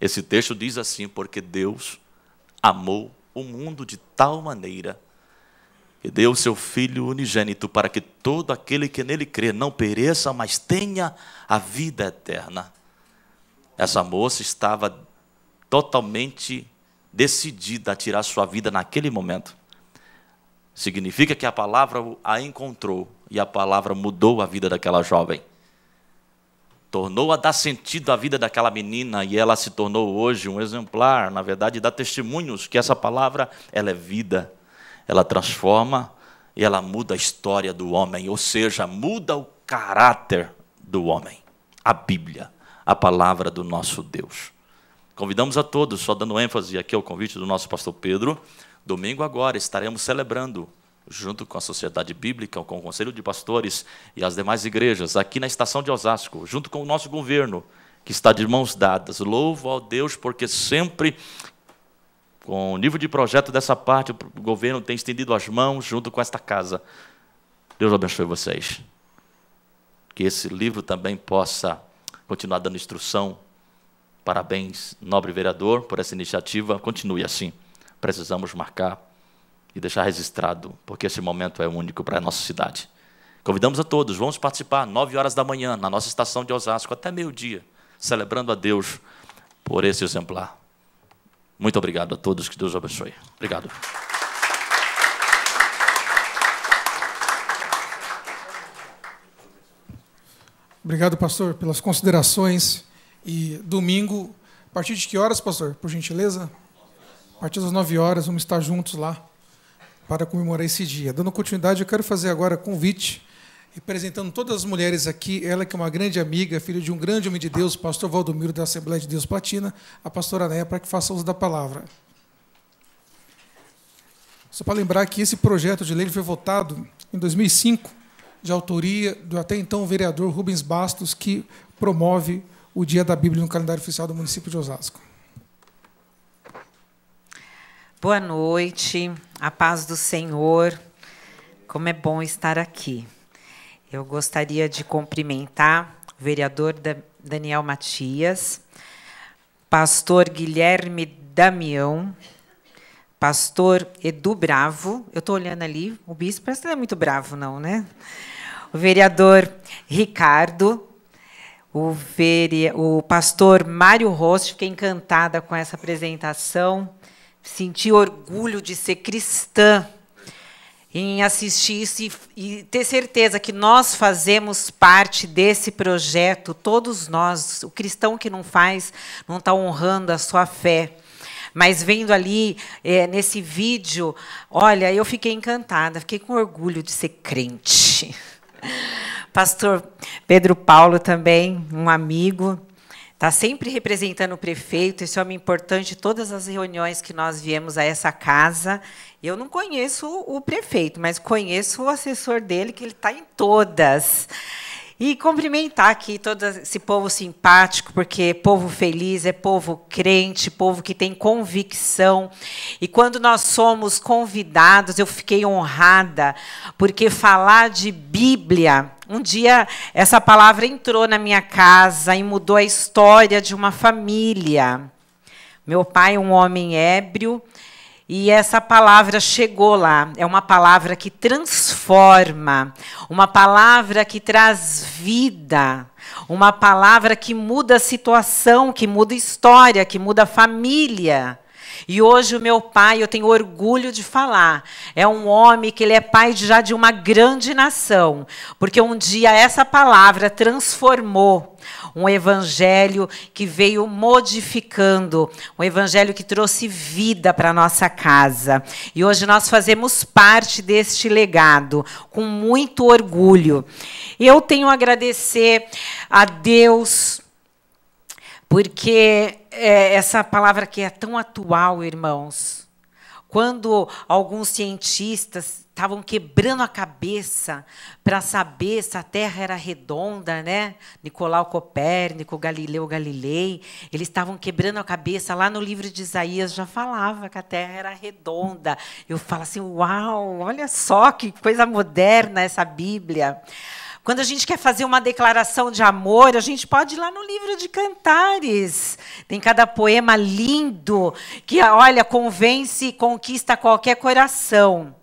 Esse texto diz assim: Porque Deus amou o mundo de tal maneira que deu o seu Filho unigênito para que todo aquele que nele crê não pereça, mas tenha a vida eterna. Essa moça estava totalmente decidida a tirar sua vida naquele momento. Significa que a palavra a encontrou e a palavra mudou a vida daquela jovem. Tornou a dar sentido à vida daquela menina e ela se tornou hoje um exemplar, na verdade, dá testemunhos que essa palavra ela é vida ela transforma e ela muda a história do homem, ou seja, muda o caráter do homem. A Bíblia, a palavra do nosso Deus. Convidamos a todos, só dando ênfase aqui ao convite do nosso pastor Pedro, domingo agora estaremos celebrando junto com a Sociedade Bíblica, com o Conselho de Pastores e as demais igrejas, aqui na estação de Osasco, junto com o nosso governo, que está de mãos dadas. Louvo ao Deus, porque sempre com o nível de projeto dessa parte, o governo tem estendido as mãos junto com esta casa. Deus abençoe vocês. Que esse livro também possa continuar dando instrução. Parabéns, nobre vereador, por essa iniciativa. Continue assim. Precisamos marcar e deixar registrado, porque esse momento é único para a nossa cidade. Convidamos a todos, vamos participar 9 horas da manhã na nossa estação de Osasco até meio-dia, celebrando a Deus por esse exemplar. Muito obrigado a todos, que Deus abençoe. Obrigado. Obrigado, pastor, pelas considerações. E domingo, a partir de que horas, pastor? Por gentileza? A partir das 9 horas, vamos estar juntos lá para comemorar esse dia. Dando continuidade, eu quero fazer agora convite representando todas as mulheres aqui, ela que é uma grande amiga, filha de um grande homem de Deus, pastor Valdomiro da Assembleia de Deus Platina, a pastora Neia, para que faça uso da palavra. Só para lembrar que esse projeto de lei foi votado em 2005, de autoria do até então vereador Rubens Bastos, que promove o Dia da Bíblia no calendário oficial do município de Osasco. Boa noite, a paz do Senhor. Como é bom estar aqui. Eu gostaria de cumprimentar o vereador Daniel Matias, pastor Guilherme Damião, pastor Edu Bravo, eu estou olhando ali, o bispo parece que não é muito bravo, não, né? O vereador Ricardo, o, vere... o pastor Mário Rost, fiquei encantada com essa apresentação, senti orgulho de ser cristã em assistir isso e, e, ter certeza que nós fazemos parte desse projeto, todos nós. O cristão que não faz, não está honrando a sua fé. Mas vendo ali, é, nesse vídeo, olha, eu fiquei encantada, fiquei com orgulho de ser crente. [LAUGHS] Pastor Pedro Paulo também, um amigo, Está sempre representando o prefeito, esse homem importante, todas as reuniões que nós viemos a essa casa. Eu não conheço o prefeito, mas conheço o assessor dele, que ele está em todas. E cumprimentar aqui todo esse povo simpático, porque povo feliz é povo crente, povo que tem convicção. E quando nós somos convidados, eu fiquei honrada, porque falar de Bíblia. Um dia essa palavra entrou na minha casa e mudou a história de uma família. Meu pai, um homem ébrio, e essa palavra chegou lá. É uma palavra que transforma, uma palavra que traz vida, uma palavra que muda a situação, que muda a história, que muda a família. E hoje o meu pai, eu tenho orgulho de falar, é um homem que ele é pai já de uma grande nação, porque um dia essa palavra transformou um evangelho que veio modificando, um evangelho que trouxe vida para nossa casa. E hoje nós fazemos parte deste legado com muito orgulho. Eu tenho a agradecer a Deus porque é, essa palavra que é tão atual, irmãos. Quando alguns cientistas estavam quebrando a cabeça para saber se a Terra era redonda, né? Nicolau Copérnico, Galileu Galilei, eles estavam quebrando a cabeça. Lá no livro de Isaías já falava que a Terra era redonda. Eu falo assim, uau, olha só que coisa moderna essa Bíblia. Quando a gente quer fazer uma declaração de amor, a gente pode ir lá no livro de Cantares. Tem cada poema lindo que, olha, convence e conquista qualquer coração.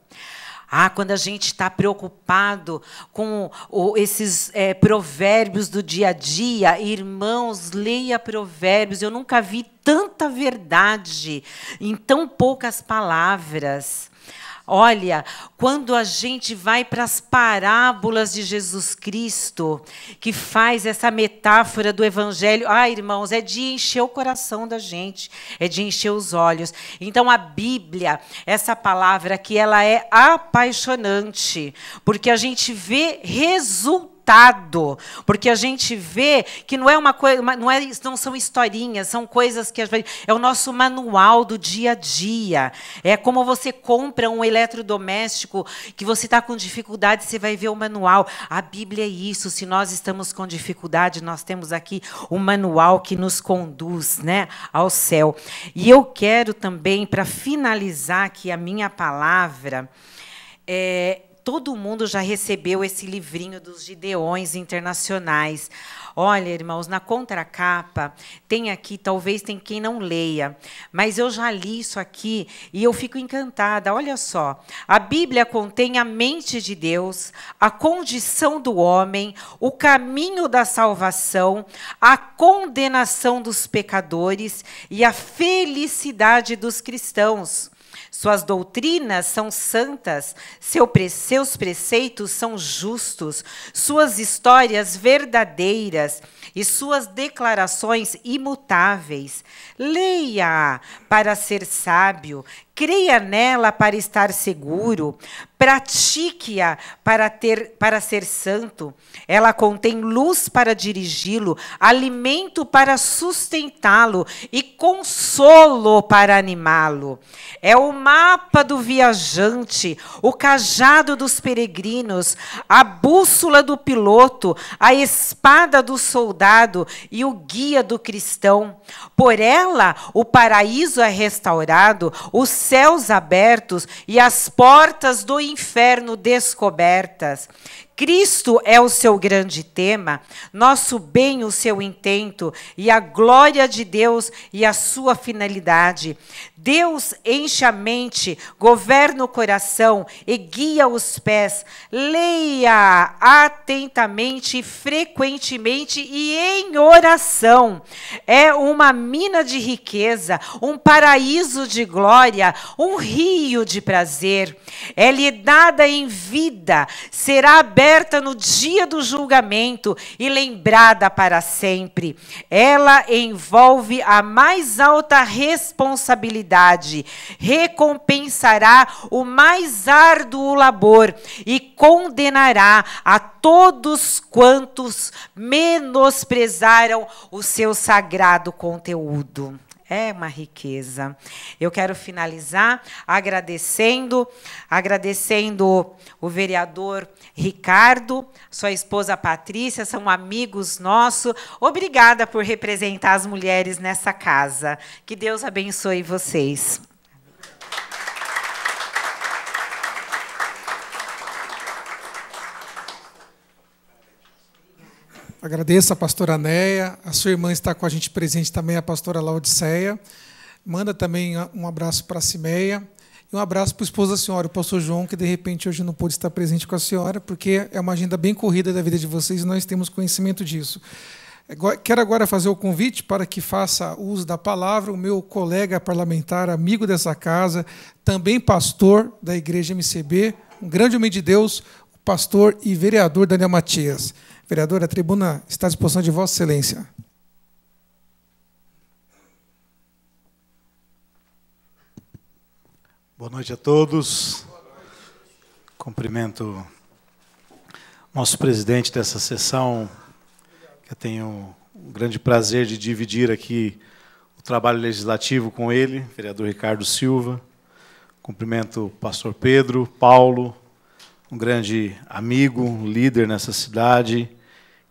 Ah, quando a gente está preocupado com o, esses é, provérbios do dia a dia, irmãos, leia provérbios. Eu nunca vi tanta verdade em tão poucas palavras. Olha, quando a gente vai para as parábolas de Jesus Cristo, que faz essa metáfora do Evangelho, ah, irmãos, é de encher o coração da gente, é de encher os olhos. Então, a Bíblia, essa palavra aqui, ela é apaixonante, porque a gente vê resultados resultado, porque a gente vê que não é uma coisa, não, é, não são historinhas, são coisas que gente, é o nosso manual do dia a dia. É como você compra um eletrodoméstico que você está com dificuldade, você vai ver o manual. A Bíblia é isso. Se nós estamos com dificuldade, nós temos aqui o um manual que nos conduz, né, ao céu. E eu quero também para finalizar aqui a minha palavra é, todo mundo já recebeu esse livrinho dos Gideões Internacionais. Olha, irmãos, na contracapa tem aqui, talvez tem quem não leia, mas eu já li isso aqui e eu fico encantada. Olha só, a Bíblia contém a mente de Deus, a condição do homem, o caminho da salvação, a condenação dos pecadores e a felicidade dos cristãos. Suas doutrinas são santas, seus preceitos são justos, suas histórias verdadeiras e suas declarações imutáveis. Leia-a para ser sábio, creia nela para estar seguro, pratique-a para ter para ser santo. Ela contém luz para dirigi-lo, alimento para sustentá-lo e consolo para animá-lo. É o mapa do viajante, o cajado dos peregrinos, a bússola do piloto, a espada do soldado e o guia do cristão. Por ela o paraíso é restaurado, os céus abertos e as portas do inferno descobertas. Cristo é o seu grande tema, nosso bem, o seu intento, e a glória de Deus e a sua finalidade. Deus enche a mente, governa o coração e guia os pés. Leia atentamente, frequentemente e em oração. É uma mina de riqueza, um paraíso de glória, um rio de prazer. É lhe dada em vida, será aberta liberta no dia do julgamento e lembrada para sempre. Ela envolve a mais alta responsabilidade, recompensará o mais árduo labor e condenará a todos quantos menosprezaram o seu sagrado conteúdo é uma riqueza. Eu quero finalizar agradecendo, agradecendo o vereador Ricardo, sua esposa Patrícia, são amigos nossos. Obrigada por representar as mulheres nessa casa. Que Deus abençoe vocês. Agradeço a pastora Néia, a sua irmã está com a gente presente também, a pastora Laodiceia. Manda também um abraço para a Cimeia. E um abraço para o esposo da senhora, o pastor João, que de repente hoje não pôde estar presente com a senhora, porque é uma agenda bem corrida da vida de vocês e nós temos conhecimento disso. Quero agora fazer o convite para que faça uso da palavra o meu colega parlamentar, amigo dessa casa, também pastor da Igreja MCB, um grande homem de Deus, o pastor e vereador Daniel Matias. Vereadora, a tribuna está à disposição de Vossa Excelência. Boa noite a todos. Cumprimento nosso presidente dessa sessão, que eu tenho o grande prazer de dividir aqui o trabalho legislativo com ele, vereador Ricardo Silva. Cumprimento o pastor Pedro, Paulo, um grande amigo, um líder nessa cidade,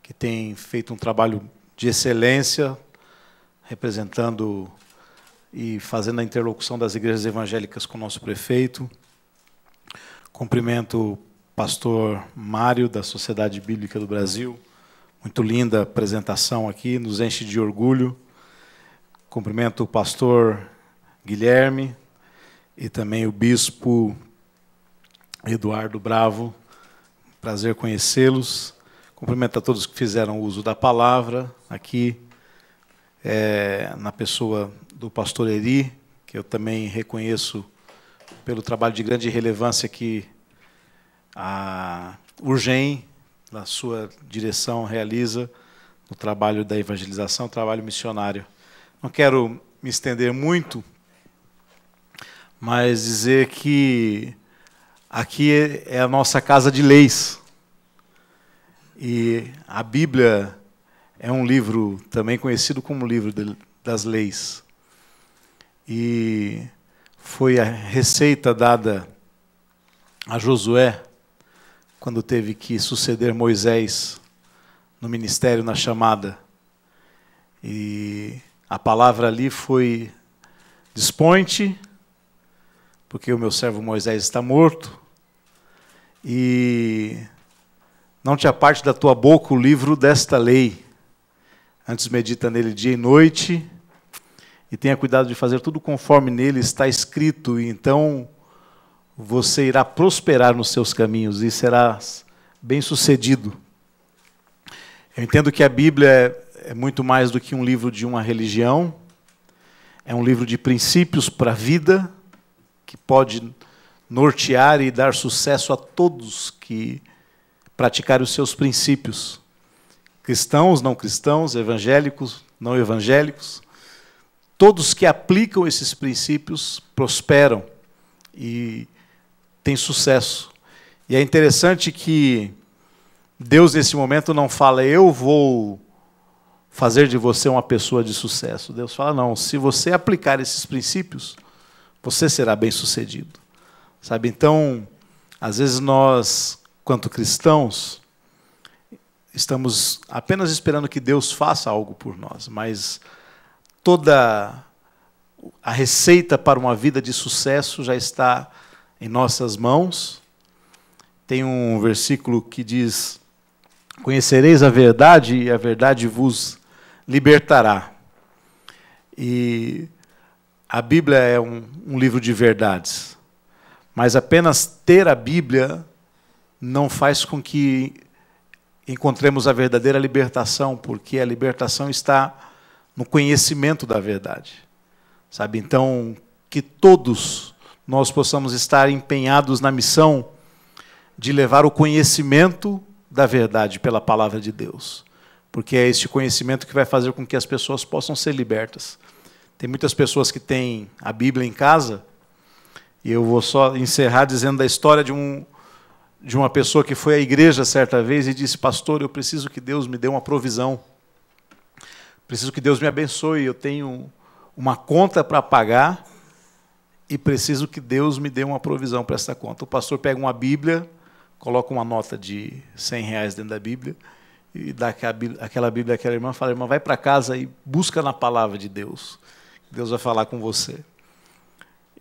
que tem feito um trabalho de excelência, representando e fazendo a interlocução das igrejas evangélicas com o nosso prefeito. Cumprimento o pastor Mário, da Sociedade Bíblica do Brasil. Muito linda apresentação aqui, nos enche de orgulho. Cumprimento o pastor Guilherme e também o bispo Eduardo Bravo. Prazer conhecê-los. Cumprimento a todos que fizeram uso da palavra aqui, é, na pessoa do pastor Eri, que eu também reconheço pelo trabalho de grande relevância que a Urgem, na sua direção, realiza no trabalho da evangelização, trabalho missionário. Não quero me estender muito, mas dizer que aqui é a nossa casa de leis. E a Bíblia é um livro também conhecido como livro de, das leis. E foi a receita dada a Josué quando teve que suceder Moisés no ministério na chamada. E a palavra ali foi: Dispõe-te, porque o meu servo Moisés está morto. E não te aparte da tua boca o livro desta lei. Antes medita nele dia e noite e tenha cuidado de fazer tudo conforme nele está escrito, e então você irá prosperar nos seus caminhos e serás bem-sucedido. Eu entendo que a Bíblia é, é muito mais do que um livro de uma religião. É um livro de princípios para a vida que pode nortear e dar sucesso a todos que praticar os seus princípios. Cristãos, não cristãos, evangélicos, não evangélicos, todos que aplicam esses princípios prosperam e têm sucesso. E é interessante que Deus, nesse momento, não fala, eu vou fazer de você uma pessoa de sucesso. Deus fala, não, se você aplicar esses princípios, você será bem sucedido. Sabe? Então, às vezes nós quanto cristãos, estamos apenas esperando que Deus faça algo por nós, mas toda a receita para uma vida de sucesso já está em nossas mãos. Tem um versículo que diz: Conhecereis a verdade e a verdade vos libertará. E a Bíblia é um, um livro de verdades, mas apenas ter a Bíblia não faz com que encontremos a verdadeira libertação, porque a libertação está no conhecimento da verdade. Sabe? Então, que todos nós possamos estar empenhados na missão de levar o conhecimento da verdade pela palavra de Deus. Porque é este conhecimento que vai fazer com que as pessoas possam ser libertas. Tem muitas pessoas que têm a Bíblia em casa, e eu vou só encerrar dizendo da história de um de uma pessoa que foi à igreja certa vez e disse: Pastor, eu preciso que Deus me dê uma provisão. Preciso que Deus me abençoe. Eu tenho uma conta para pagar e preciso que Deus me dê uma provisão para essa conta. O pastor pega uma Bíblia, coloca uma nota de 100 reais dentro da Bíblia e dá aquela Bíblia àquela irmã, fala: irmã, vai para casa e busca na palavra de Deus. Deus vai falar com você.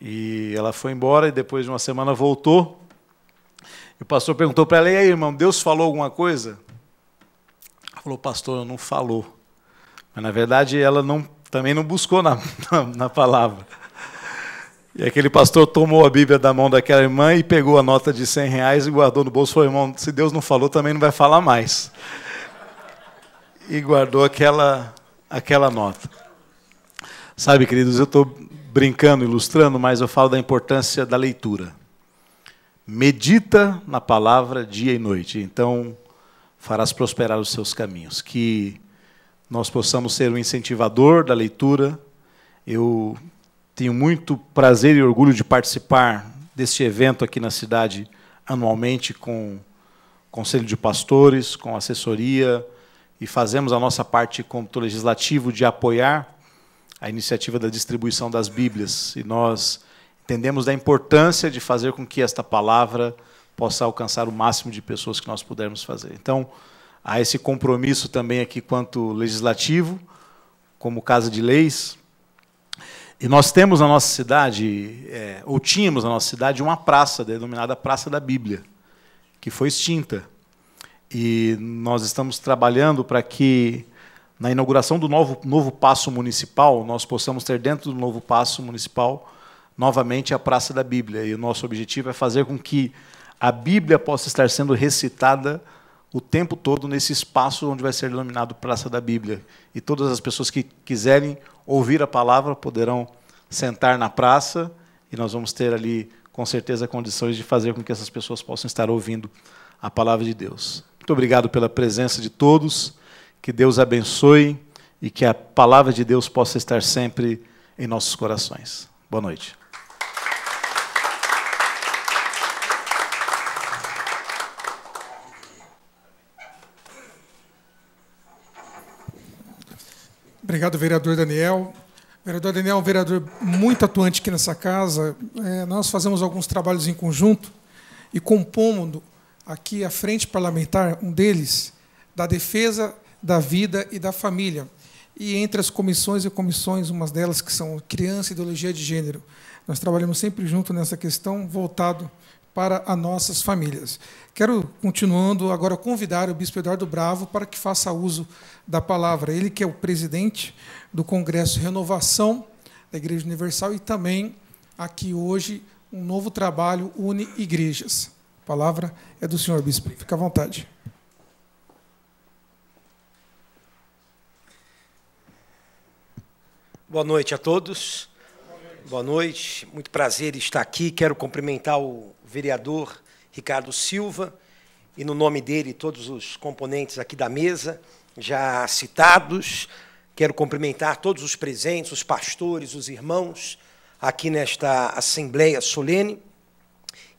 E ela foi embora e depois de uma semana voltou e o pastor perguntou para ela: E aí, irmão, Deus falou alguma coisa? Ela falou: Pastor, não falou. Mas na verdade ela não, também não buscou na, [LAUGHS] na, na palavra. E aquele pastor tomou a Bíblia da mão daquela irmã e pegou a nota de 100 reais e guardou no bolso. Falou, irmão, se Deus não falou, também não vai falar mais. E guardou aquela, aquela nota. Sabe, queridos, eu estou brincando, ilustrando, mas eu falo da importância da leitura medita na palavra dia e noite, então farás prosperar os seus caminhos. Que nós possamos ser um incentivador da leitura. Eu tenho muito prazer e orgulho de participar deste evento aqui na cidade anualmente com conselho de pastores, com assessoria e fazemos a nossa parte como legislativo de apoiar a iniciativa da distribuição das Bíblias. E nós Entendemos da importância de fazer com que esta palavra possa alcançar o máximo de pessoas que nós pudermos fazer. Então, há esse compromisso também aqui quanto legislativo, como Casa de Leis. E nós temos na nossa cidade, é, ou tínhamos na nossa cidade, uma praça, denominada Praça da Bíblia, que foi extinta. E nós estamos trabalhando para que, na inauguração do novo, novo Passo Municipal, nós possamos ter dentro do novo Passo Municipal novamente a Praça da Bíblia. E o nosso objetivo é fazer com que a Bíblia possa estar sendo recitada o tempo todo nesse espaço onde vai ser denominado Praça da Bíblia. E todas as pessoas que quiserem ouvir a palavra poderão sentar na praça e nós vamos ter ali, com certeza, condições de fazer com que essas pessoas possam estar ouvindo a palavra de Deus. Muito obrigado pela presença de todos, que Deus abençoe e que a palavra de Deus possa estar sempre em nossos corações. Boa noite. Obrigado, vereador Daniel. Vereador Daniel é um vereador muito atuante aqui nessa casa. É, nós fazemos alguns trabalhos em conjunto e compondo aqui a frente parlamentar, um deles, da defesa da vida e da família. E entre as comissões e comissões, umas delas que são criança e ideologia de gênero. Nós trabalhamos sempre junto nessa questão, voltado para as nossas famílias. Quero, continuando, agora convidar o Bispo Eduardo Bravo para que faça uso da palavra. Ele que é o presidente do Congresso Renovação da Igreja Universal e também aqui hoje um novo trabalho une igrejas. A palavra é do senhor Bispo. Fica à vontade. Boa noite a todos. Boa noite. Muito prazer estar aqui. Quero cumprimentar o vereador Ricardo Silva, e no nome dele todos os componentes aqui da mesa já citados. Quero cumprimentar todos os presentes, os pastores, os irmãos, aqui nesta Assembleia Solene.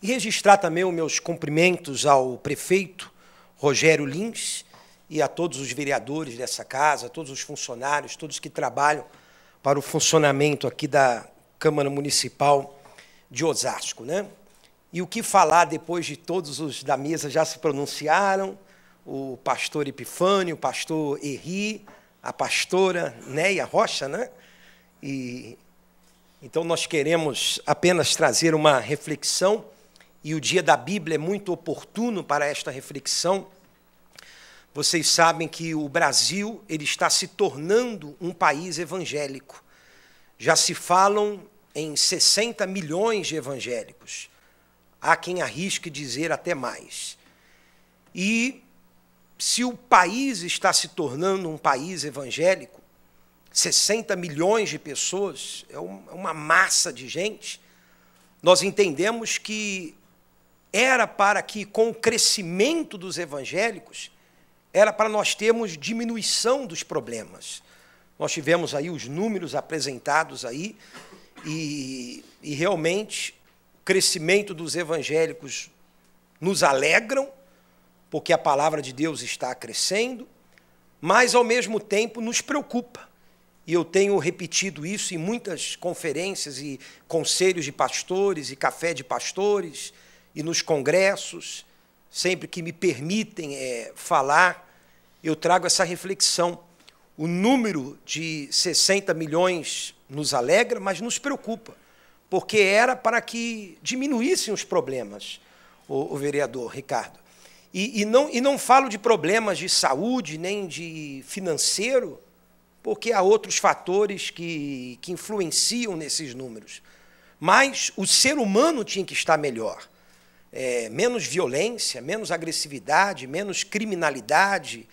E registrar também os meus cumprimentos ao prefeito Rogério Lins e a todos os vereadores dessa casa, todos os funcionários, todos que trabalham para o funcionamento aqui da Câmara Municipal de Osasco. Né? E o que falar depois de todos os da mesa já se pronunciaram? O pastor Epifânio, o pastor Henri, a pastora Neia Rocha, né? E então nós queremos apenas trazer uma reflexão e o dia da Bíblia é muito oportuno para esta reflexão. Vocês sabem que o Brasil ele está se tornando um país evangélico. Já se falam em 60 milhões de evangélicos há quem arrisque dizer até mais. E se o país está se tornando um país evangélico, 60 milhões de pessoas, é, é uma massa de gente, nós entendemos que era para que, com o crescimento dos evangélicos, era para nós termos diminuição dos problemas. Nós tivemos aí os números apresentados aí, e, e realmente crescimento dos evangélicos nos alegram, porque a palavra de Deus está crescendo, mas ao mesmo tempo nos preocupa. E eu tenho repetido isso em muitas conferências e conselhos de pastores e café de pastores e nos congressos, sempre que me permitem é, falar, eu trago essa reflexão. O número de 60 milhões nos alegra, mas nos preocupa porque era para que diminuíssem os problemas, o, o vereador Ricardo. E, e, não, e não falo de problemas de saúde, nem de financeiro, porque há outros fatores que, que influenciam nesses números. Mas o ser humano tinha que estar melhor. É, menos violência, menos agressividade, menos criminalidade,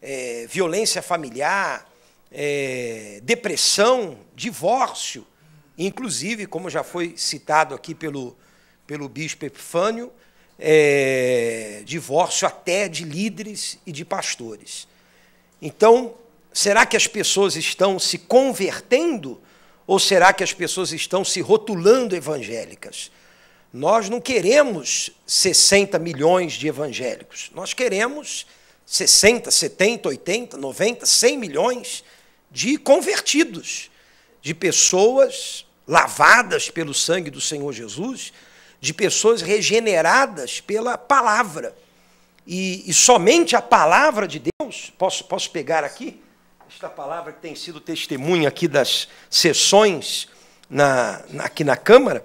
é, violência familiar, é, depressão, divórcio. Inclusive, como já foi citado aqui pelo, pelo bispo Epifânio, é, divórcio até de líderes e de pastores. Então, será que as pessoas estão se convertendo ou será que as pessoas estão se rotulando evangélicas? Nós não queremos 60 milhões de evangélicos, nós queremos 60, 70, 80, 90, 100 milhões de convertidos, de pessoas lavadas pelo sangue do Senhor Jesus, de pessoas regeneradas pela palavra. E, e, somente a palavra de Deus, posso, posso pegar aqui, esta palavra que tem sido testemunha aqui das sessões na, na, aqui na Câmara,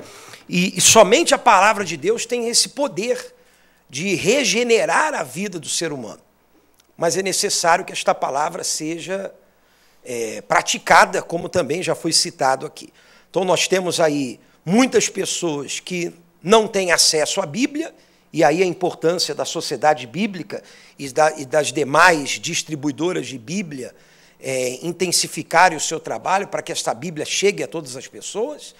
e, e somente a palavra de Deus tem esse poder de regenerar a vida do ser humano. Mas é necessário que esta palavra seja é, praticada, como também já foi citado aqui. Então nós temos aí muitas pessoas que não têm acesso à Bíblia, e aí a importância da sociedade bíblica e, da, e das demais distribuidoras de Bíblia é, intensificarem o seu trabalho para que esta Bíblia chegue a todas as pessoas.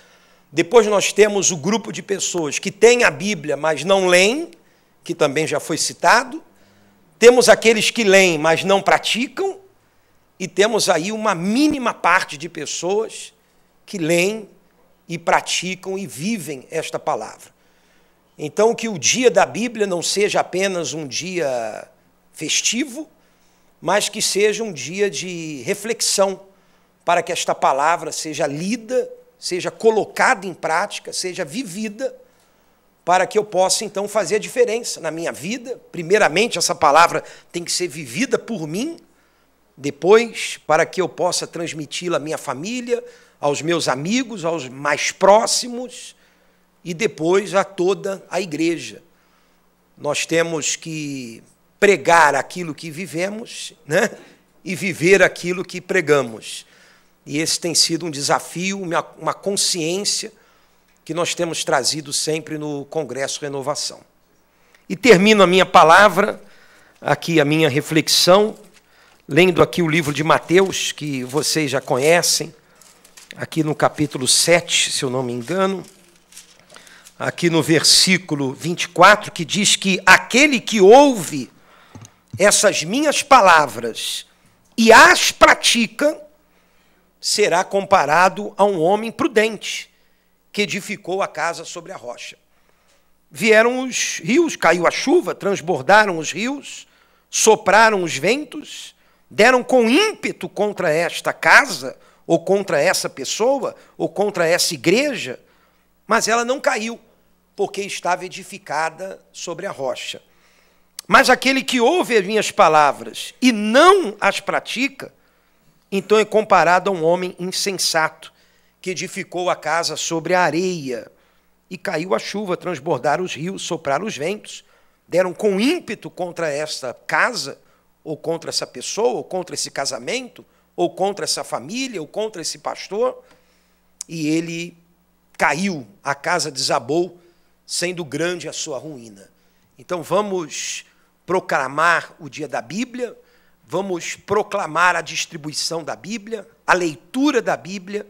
Depois nós temos o grupo de pessoas que têm a Bíblia, mas não leem, que também já foi citado. Temos aqueles que leem, mas não praticam. E temos aí uma mínima parte de pessoas que leem e praticam e vivem esta palavra. Então, que o dia da Bíblia não seja apenas um dia festivo, mas que seja um dia de reflexão, para que esta palavra seja lida, seja colocada em prática, seja vivida, para que eu possa então fazer a diferença na minha vida. Primeiramente, essa palavra tem que ser vivida por mim, depois, para que eu possa transmiti-la à minha família, aos meus amigos, aos mais próximos e depois a toda a igreja. Nós temos que pregar aquilo que vivemos né? e viver aquilo que pregamos. E esse tem sido um desafio, uma consciência que nós temos trazido sempre no Congresso Renovação. E termino a minha palavra, aqui a minha reflexão, lendo aqui o livro de Mateus, que vocês já conhecem, aqui no capítulo 7, se eu não me engano, aqui no versículo 24, que diz que aquele que ouve essas minhas palavras e as pratica, será comparado a um homem prudente que edificou a casa sobre a rocha. Vieram os rios, caiu a chuva, transbordaram os rios, sopraram os ventos, deram com ímpeto contra esta casa, ou contra essa pessoa, ou contra essa igreja, mas ela não caiu, porque estava edificada sobre a rocha. Mas aquele que ouve as minhas palavras e não as pratica, então é comparado a um homem insensato que edificou a casa sobre a areia e caiu a chuva, transbordaram os rios, sopraram os ventos, deram com ímpeto contra esta casa, ou contra essa pessoa, ou contra esse casamento, ou contra essa família, ou contra esse pastor, e ele caiu, a casa desabou, sendo grande a sua ruína. Então vamos proclamar o dia da Bíblia, vamos proclamar a distribuição da Bíblia, a leitura da Bíblia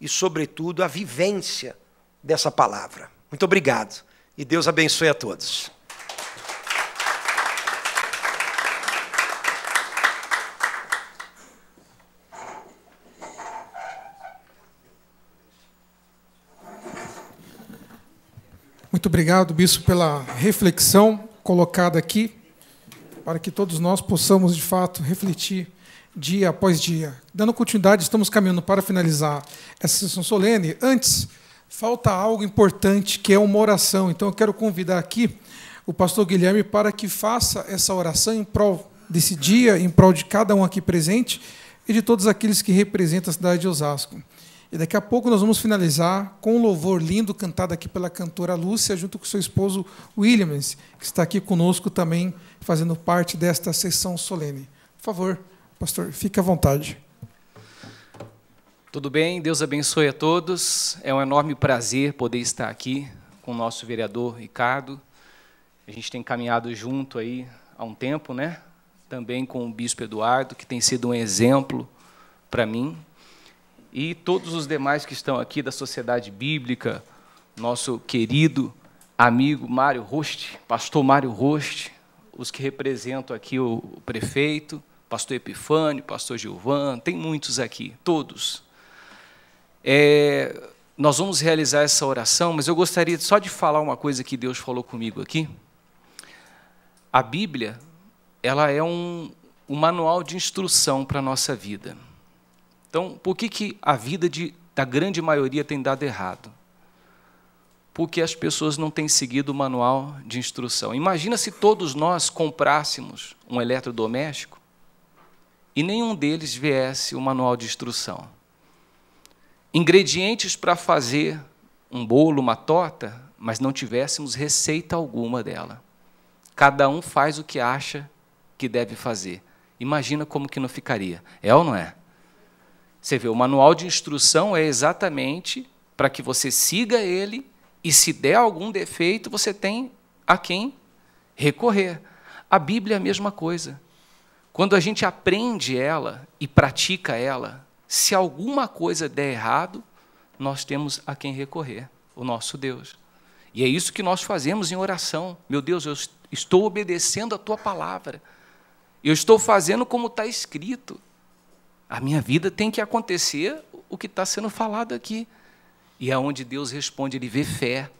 e, sobretudo, a vivência dessa palavra. Muito obrigado e Deus abençoe a todos. Muito obrigado, bispo, pela reflexão colocada aqui, para que todos nós possamos, de fato, refletir dia após dia. Dando continuidade, estamos caminhando para finalizar essa sessão solene. Antes, falta algo importante, que é uma oração. Então, eu quero convidar aqui o pastor Guilherme para que faça essa oração em prol desse dia, em prol de cada um aqui presente e de todos aqueles que representam a cidade de Osasco. E daqui a pouco nós vamos finalizar com um louvor lindo cantado aqui pela cantora Lúcia, junto com seu esposo Williams, que está aqui conosco também, fazendo parte desta sessão solene. Por favor, pastor, fique à vontade. Tudo bem, Deus abençoe a todos. É um enorme prazer poder estar aqui com o nosso vereador Ricardo. A gente tem caminhado junto aí há um tempo, né? Também com o bispo Eduardo, que tem sido um exemplo para mim e todos os demais que estão aqui da Sociedade Bíblica, nosso querido amigo Mário Rost, pastor Mário Rost, os que representam aqui o prefeito, pastor Epifânio, pastor Gilvan, tem muitos aqui, todos. É, nós vamos realizar essa oração, mas eu gostaria só de falar uma coisa que Deus falou comigo aqui. A Bíblia, ela é um, um manual de instrução para a nossa vida. Então, por que, que a vida de, da grande maioria tem dado errado? Porque as pessoas não têm seguido o manual de instrução. Imagina se todos nós comprássemos um eletrodoméstico e nenhum deles viesse o manual de instrução. Ingredientes para fazer um bolo, uma torta, mas não tivéssemos receita alguma dela. Cada um faz o que acha que deve fazer. Imagina como que não ficaria. É ou não é? Você vê, o manual de instrução é exatamente para que você siga ele e, se der algum defeito, você tem a quem recorrer. A Bíblia é a mesma coisa. Quando a gente aprende ela e pratica ela, se alguma coisa der errado, nós temos a quem recorrer, o nosso Deus. E é isso que nós fazemos em oração. Meu Deus, eu estou obedecendo a tua palavra. Eu estou fazendo como está escrito. A minha vida tem que acontecer o que está sendo falado aqui. E é onde Deus responde, ele vê fé.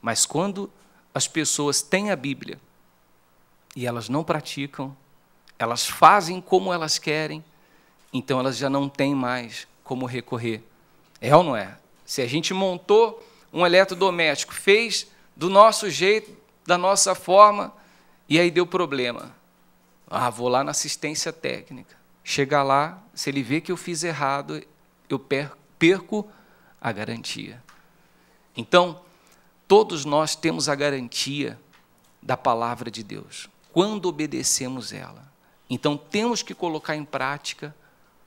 Mas quando as pessoas têm a Bíblia e elas não praticam, elas fazem como elas querem, então elas já não têm mais como recorrer. É ou não é? Se a gente montou um eletrodoméstico, fez do nosso jeito, da nossa forma, e aí deu problema. Ah, vou lá na assistência técnica. Chegar lá, se ele vê que eu fiz errado, eu perco a garantia. Então, todos nós temos a garantia da palavra de Deus, quando obedecemos ela. Então, temos que colocar em prática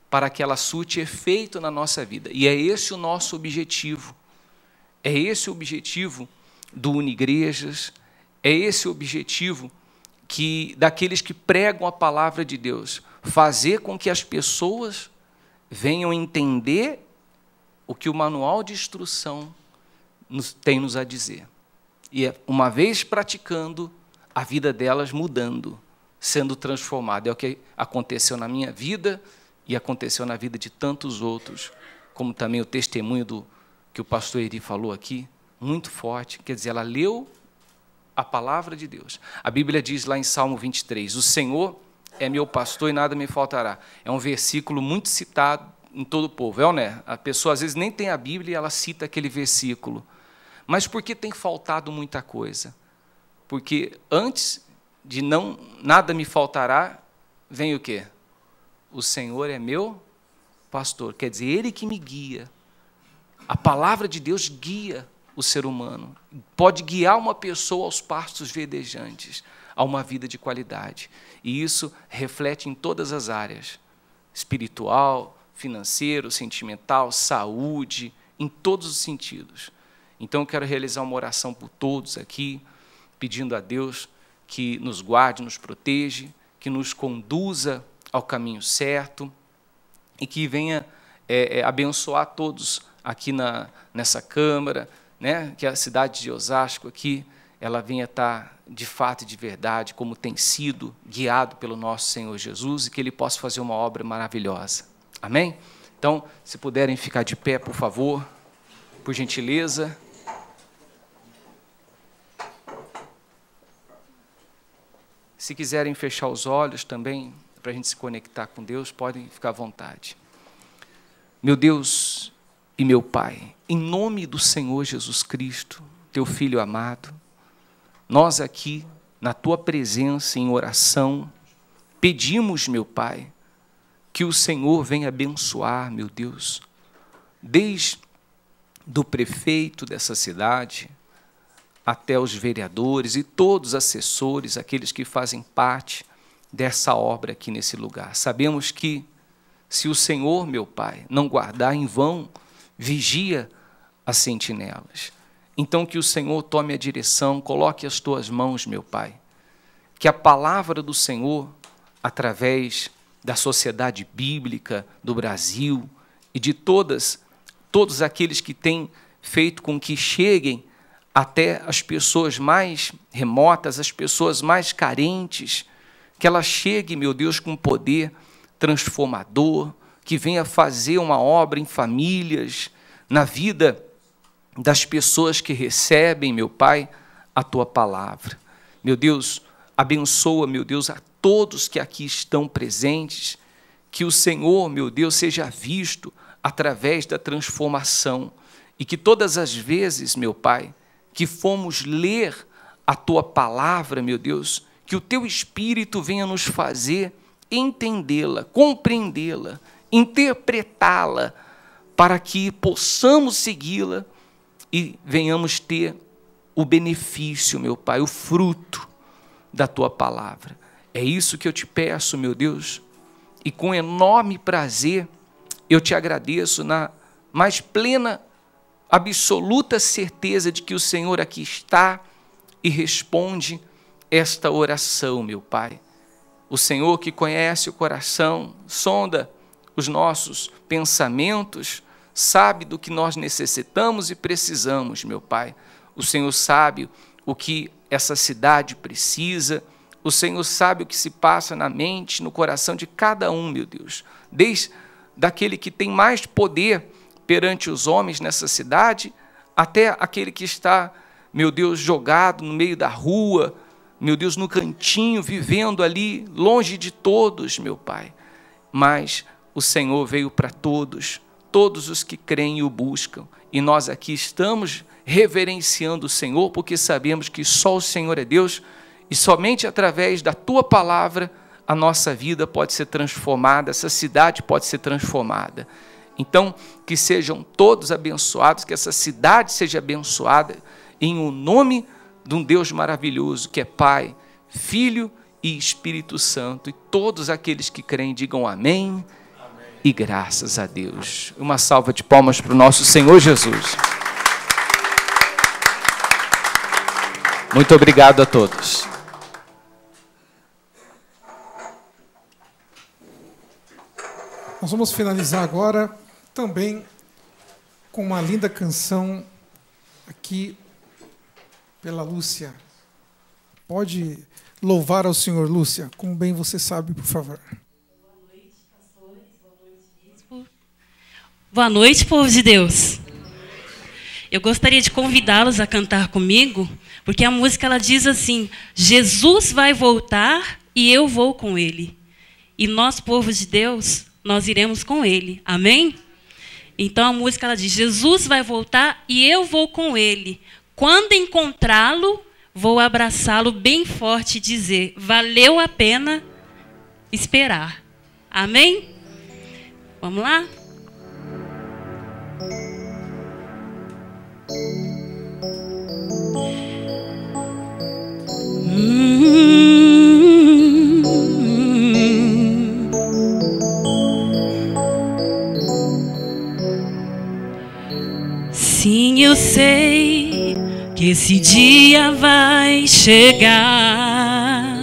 para que ela surte efeito na nossa vida. E é esse o nosso objetivo. É esse o objetivo do Unigrejas, é esse o objetivo que daqueles que pregam a palavra de Deus, fazer com que as pessoas venham entender o que o manual de instrução nos, tem nos a dizer. E é uma vez praticando, a vida delas mudando, sendo transformada. É o que aconteceu na minha vida e aconteceu na vida de tantos outros, como também o testemunho do que o pastor Eri falou aqui, muito forte. Quer dizer, ela leu a palavra de Deus. A Bíblia diz lá em Salmo 23: O Senhor é meu pastor e nada me faltará. É um versículo muito citado em todo o povo. É ou não é? A pessoa às vezes nem tem a Bíblia e ela cita aquele versículo. Mas por que tem faltado muita coisa? Porque antes de não nada me faltará, vem o quê? O Senhor é meu pastor, quer dizer, ele que me guia. A palavra de Deus guia o ser humano. Pode guiar uma pessoa aos pastos verdejantes a uma vida de qualidade. E isso reflete em todas as áreas: espiritual, financeiro, sentimental, saúde, em todos os sentidos. Então eu quero realizar uma oração por todos aqui, pedindo a Deus que nos guarde, nos protege, que nos conduza ao caminho certo e que venha é, é, abençoar todos aqui na, nessa Câmara, né, que é a cidade de Osasco aqui, ela venha estar de fato e de verdade, como tem sido, guiado pelo nosso Senhor Jesus e que Ele possa fazer uma obra maravilhosa. Amém? Então, se puderem ficar de pé, por favor, por gentileza. Se quiserem fechar os olhos também, para a gente se conectar com Deus, podem ficar à vontade. Meu Deus e meu Pai, em nome do Senhor Jesus Cristo, teu filho amado, nós aqui, na tua presença, em oração, pedimos, meu Pai, que o Senhor venha abençoar, meu Deus, desde do prefeito dessa cidade até os vereadores e todos os assessores, aqueles que fazem parte dessa obra aqui nesse lugar. Sabemos que se o Senhor, meu Pai, não guardar em vão, vigia as sentinelas. Então, que o Senhor tome a direção, coloque as tuas mãos, meu Pai. Que a palavra do Senhor, através da sociedade bíblica do Brasil e de todas, todos aqueles que têm feito com que cheguem até as pessoas mais remotas, as pessoas mais carentes, que ela chegue, meu Deus, com poder transformador, que venha fazer uma obra em famílias, na vida das pessoas que recebem, meu Pai, a tua palavra. Meu Deus, abençoa, meu Deus, a todos que aqui estão presentes, que o Senhor, meu Deus, seja visto através da transformação e que todas as vezes, meu Pai, que fomos ler a tua palavra, meu Deus, que o teu espírito venha nos fazer entendê-la, compreendê-la, interpretá-la, para que possamos segui-la e venhamos ter o benefício, meu Pai, o fruto da tua palavra. É isso que eu te peço, meu Deus, e com enorme prazer eu te agradeço na mais plena, absoluta certeza de que o Senhor aqui está e responde esta oração, meu Pai. O Senhor que conhece o coração, sonda os nossos pensamentos, sabe do que nós necessitamos e precisamos, meu Pai. O Senhor sabe o que essa cidade precisa. O Senhor sabe o que se passa na mente, no coração de cada um, meu Deus. Desde daquele que tem mais poder perante os homens nessa cidade, até aquele que está, meu Deus, jogado no meio da rua, meu Deus, no cantinho, vivendo ali, longe de todos, meu Pai. Mas o Senhor veio para todos todos os que creem e o buscam. E nós aqui estamos reverenciando o Senhor, porque sabemos que só o Senhor é Deus e somente através da tua palavra a nossa vida pode ser transformada, essa cidade pode ser transformada. Então, que sejam todos abençoados, que essa cidade seja abençoada em o um nome de um Deus maravilhoso que é Pai, Filho e Espírito Santo. E todos aqueles que creem digam amém e graças a Deus. Uma salva de palmas para o nosso Senhor Jesus. Muito obrigado a todos. Nós vamos finalizar agora também com uma linda canção aqui pela Lúcia. Pode louvar ao Senhor, Lúcia, como bem você sabe, por favor. Boa noite, povo de Deus. Eu gostaria de convidá-los a cantar comigo, porque a música ela diz assim: Jesus vai voltar e eu vou com ele. E nós, povo de Deus, nós iremos com ele. Amém? Então a música ela diz: Jesus vai voltar e eu vou com ele. Quando encontrá-lo, vou abraçá-lo bem forte e dizer: valeu a pena esperar. Amém? Vamos lá? Sim, eu sei que esse dia vai chegar.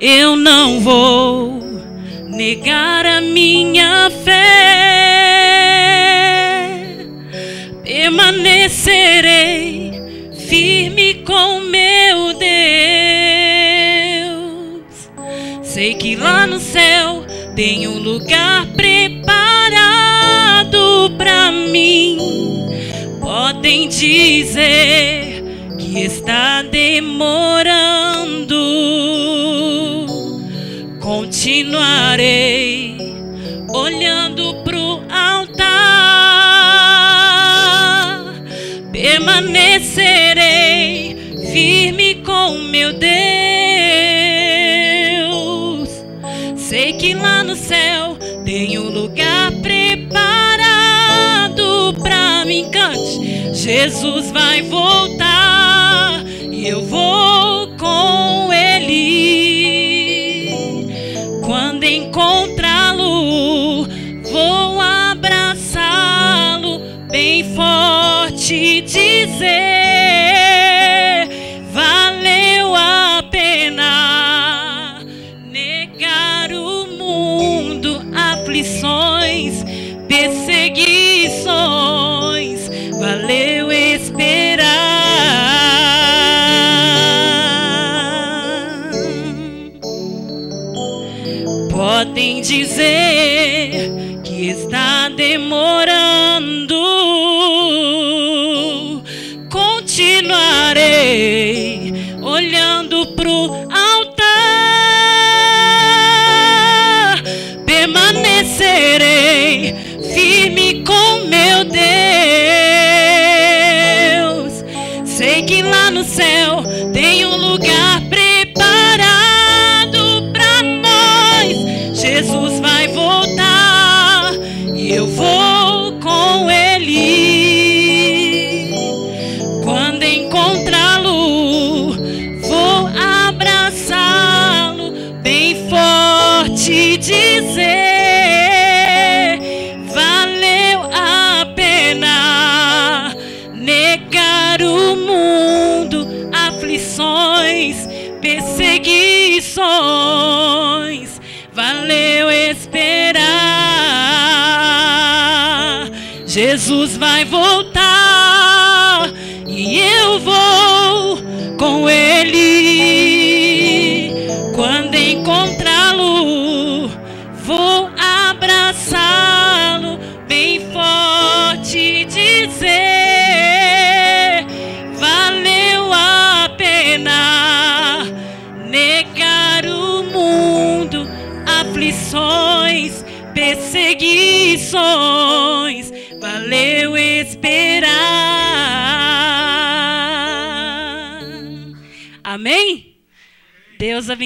Eu não vou negar a minha fé. Permanecerei firme meu Deus. Sei que lá no céu tem um lugar preparado para mim. Podem dizer que está demorando. Continuarei olhando pro altar. Permanecerei firme com meu Deus. Sei que lá no céu tem um lugar preparado pra mim. Cante, Jesus vai voltar e eu vou. Podem dizer que está demorando.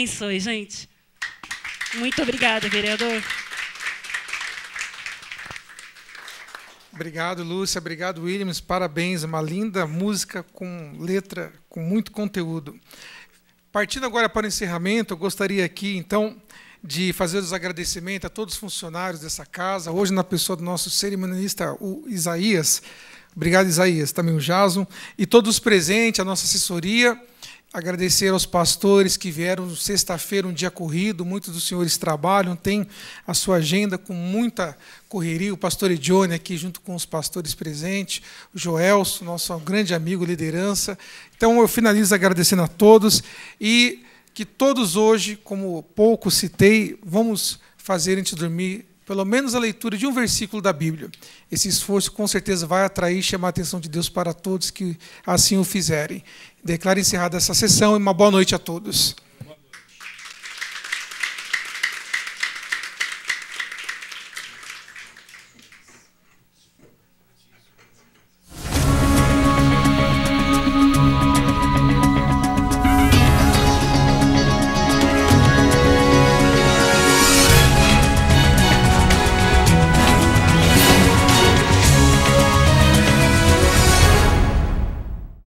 abençoe, gente. Muito obrigada, vereador. Obrigado, Lúcia. Obrigado, Williams. Parabéns. Uma linda música com letra, com muito conteúdo. Partindo agora para o encerramento, eu gostaria aqui, então, de fazer os agradecimentos a todos os funcionários dessa casa, hoje na pessoa do nosso cerimonialista, o Isaías. Obrigado, Isaías, também o Jason, e todos os presentes, a nossa assessoria agradecer aos pastores que vieram sexta-feira, um dia corrido, muitos dos senhores trabalham, tem a sua agenda com muita correria, o pastor Edione aqui junto com os pastores presentes, o Joelso, nosso grande amigo, liderança. Então eu finalizo agradecendo a todos e que todos hoje, como pouco citei, vamos fazer antes de dormir pelo menos a leitura de um versículo da Bíblia. Esse esforço com certeza vai atrair e chamar a atenção de Deus para todos que assim o fizerem. Declaro encerrada essa sessão e uma boa noite a todos.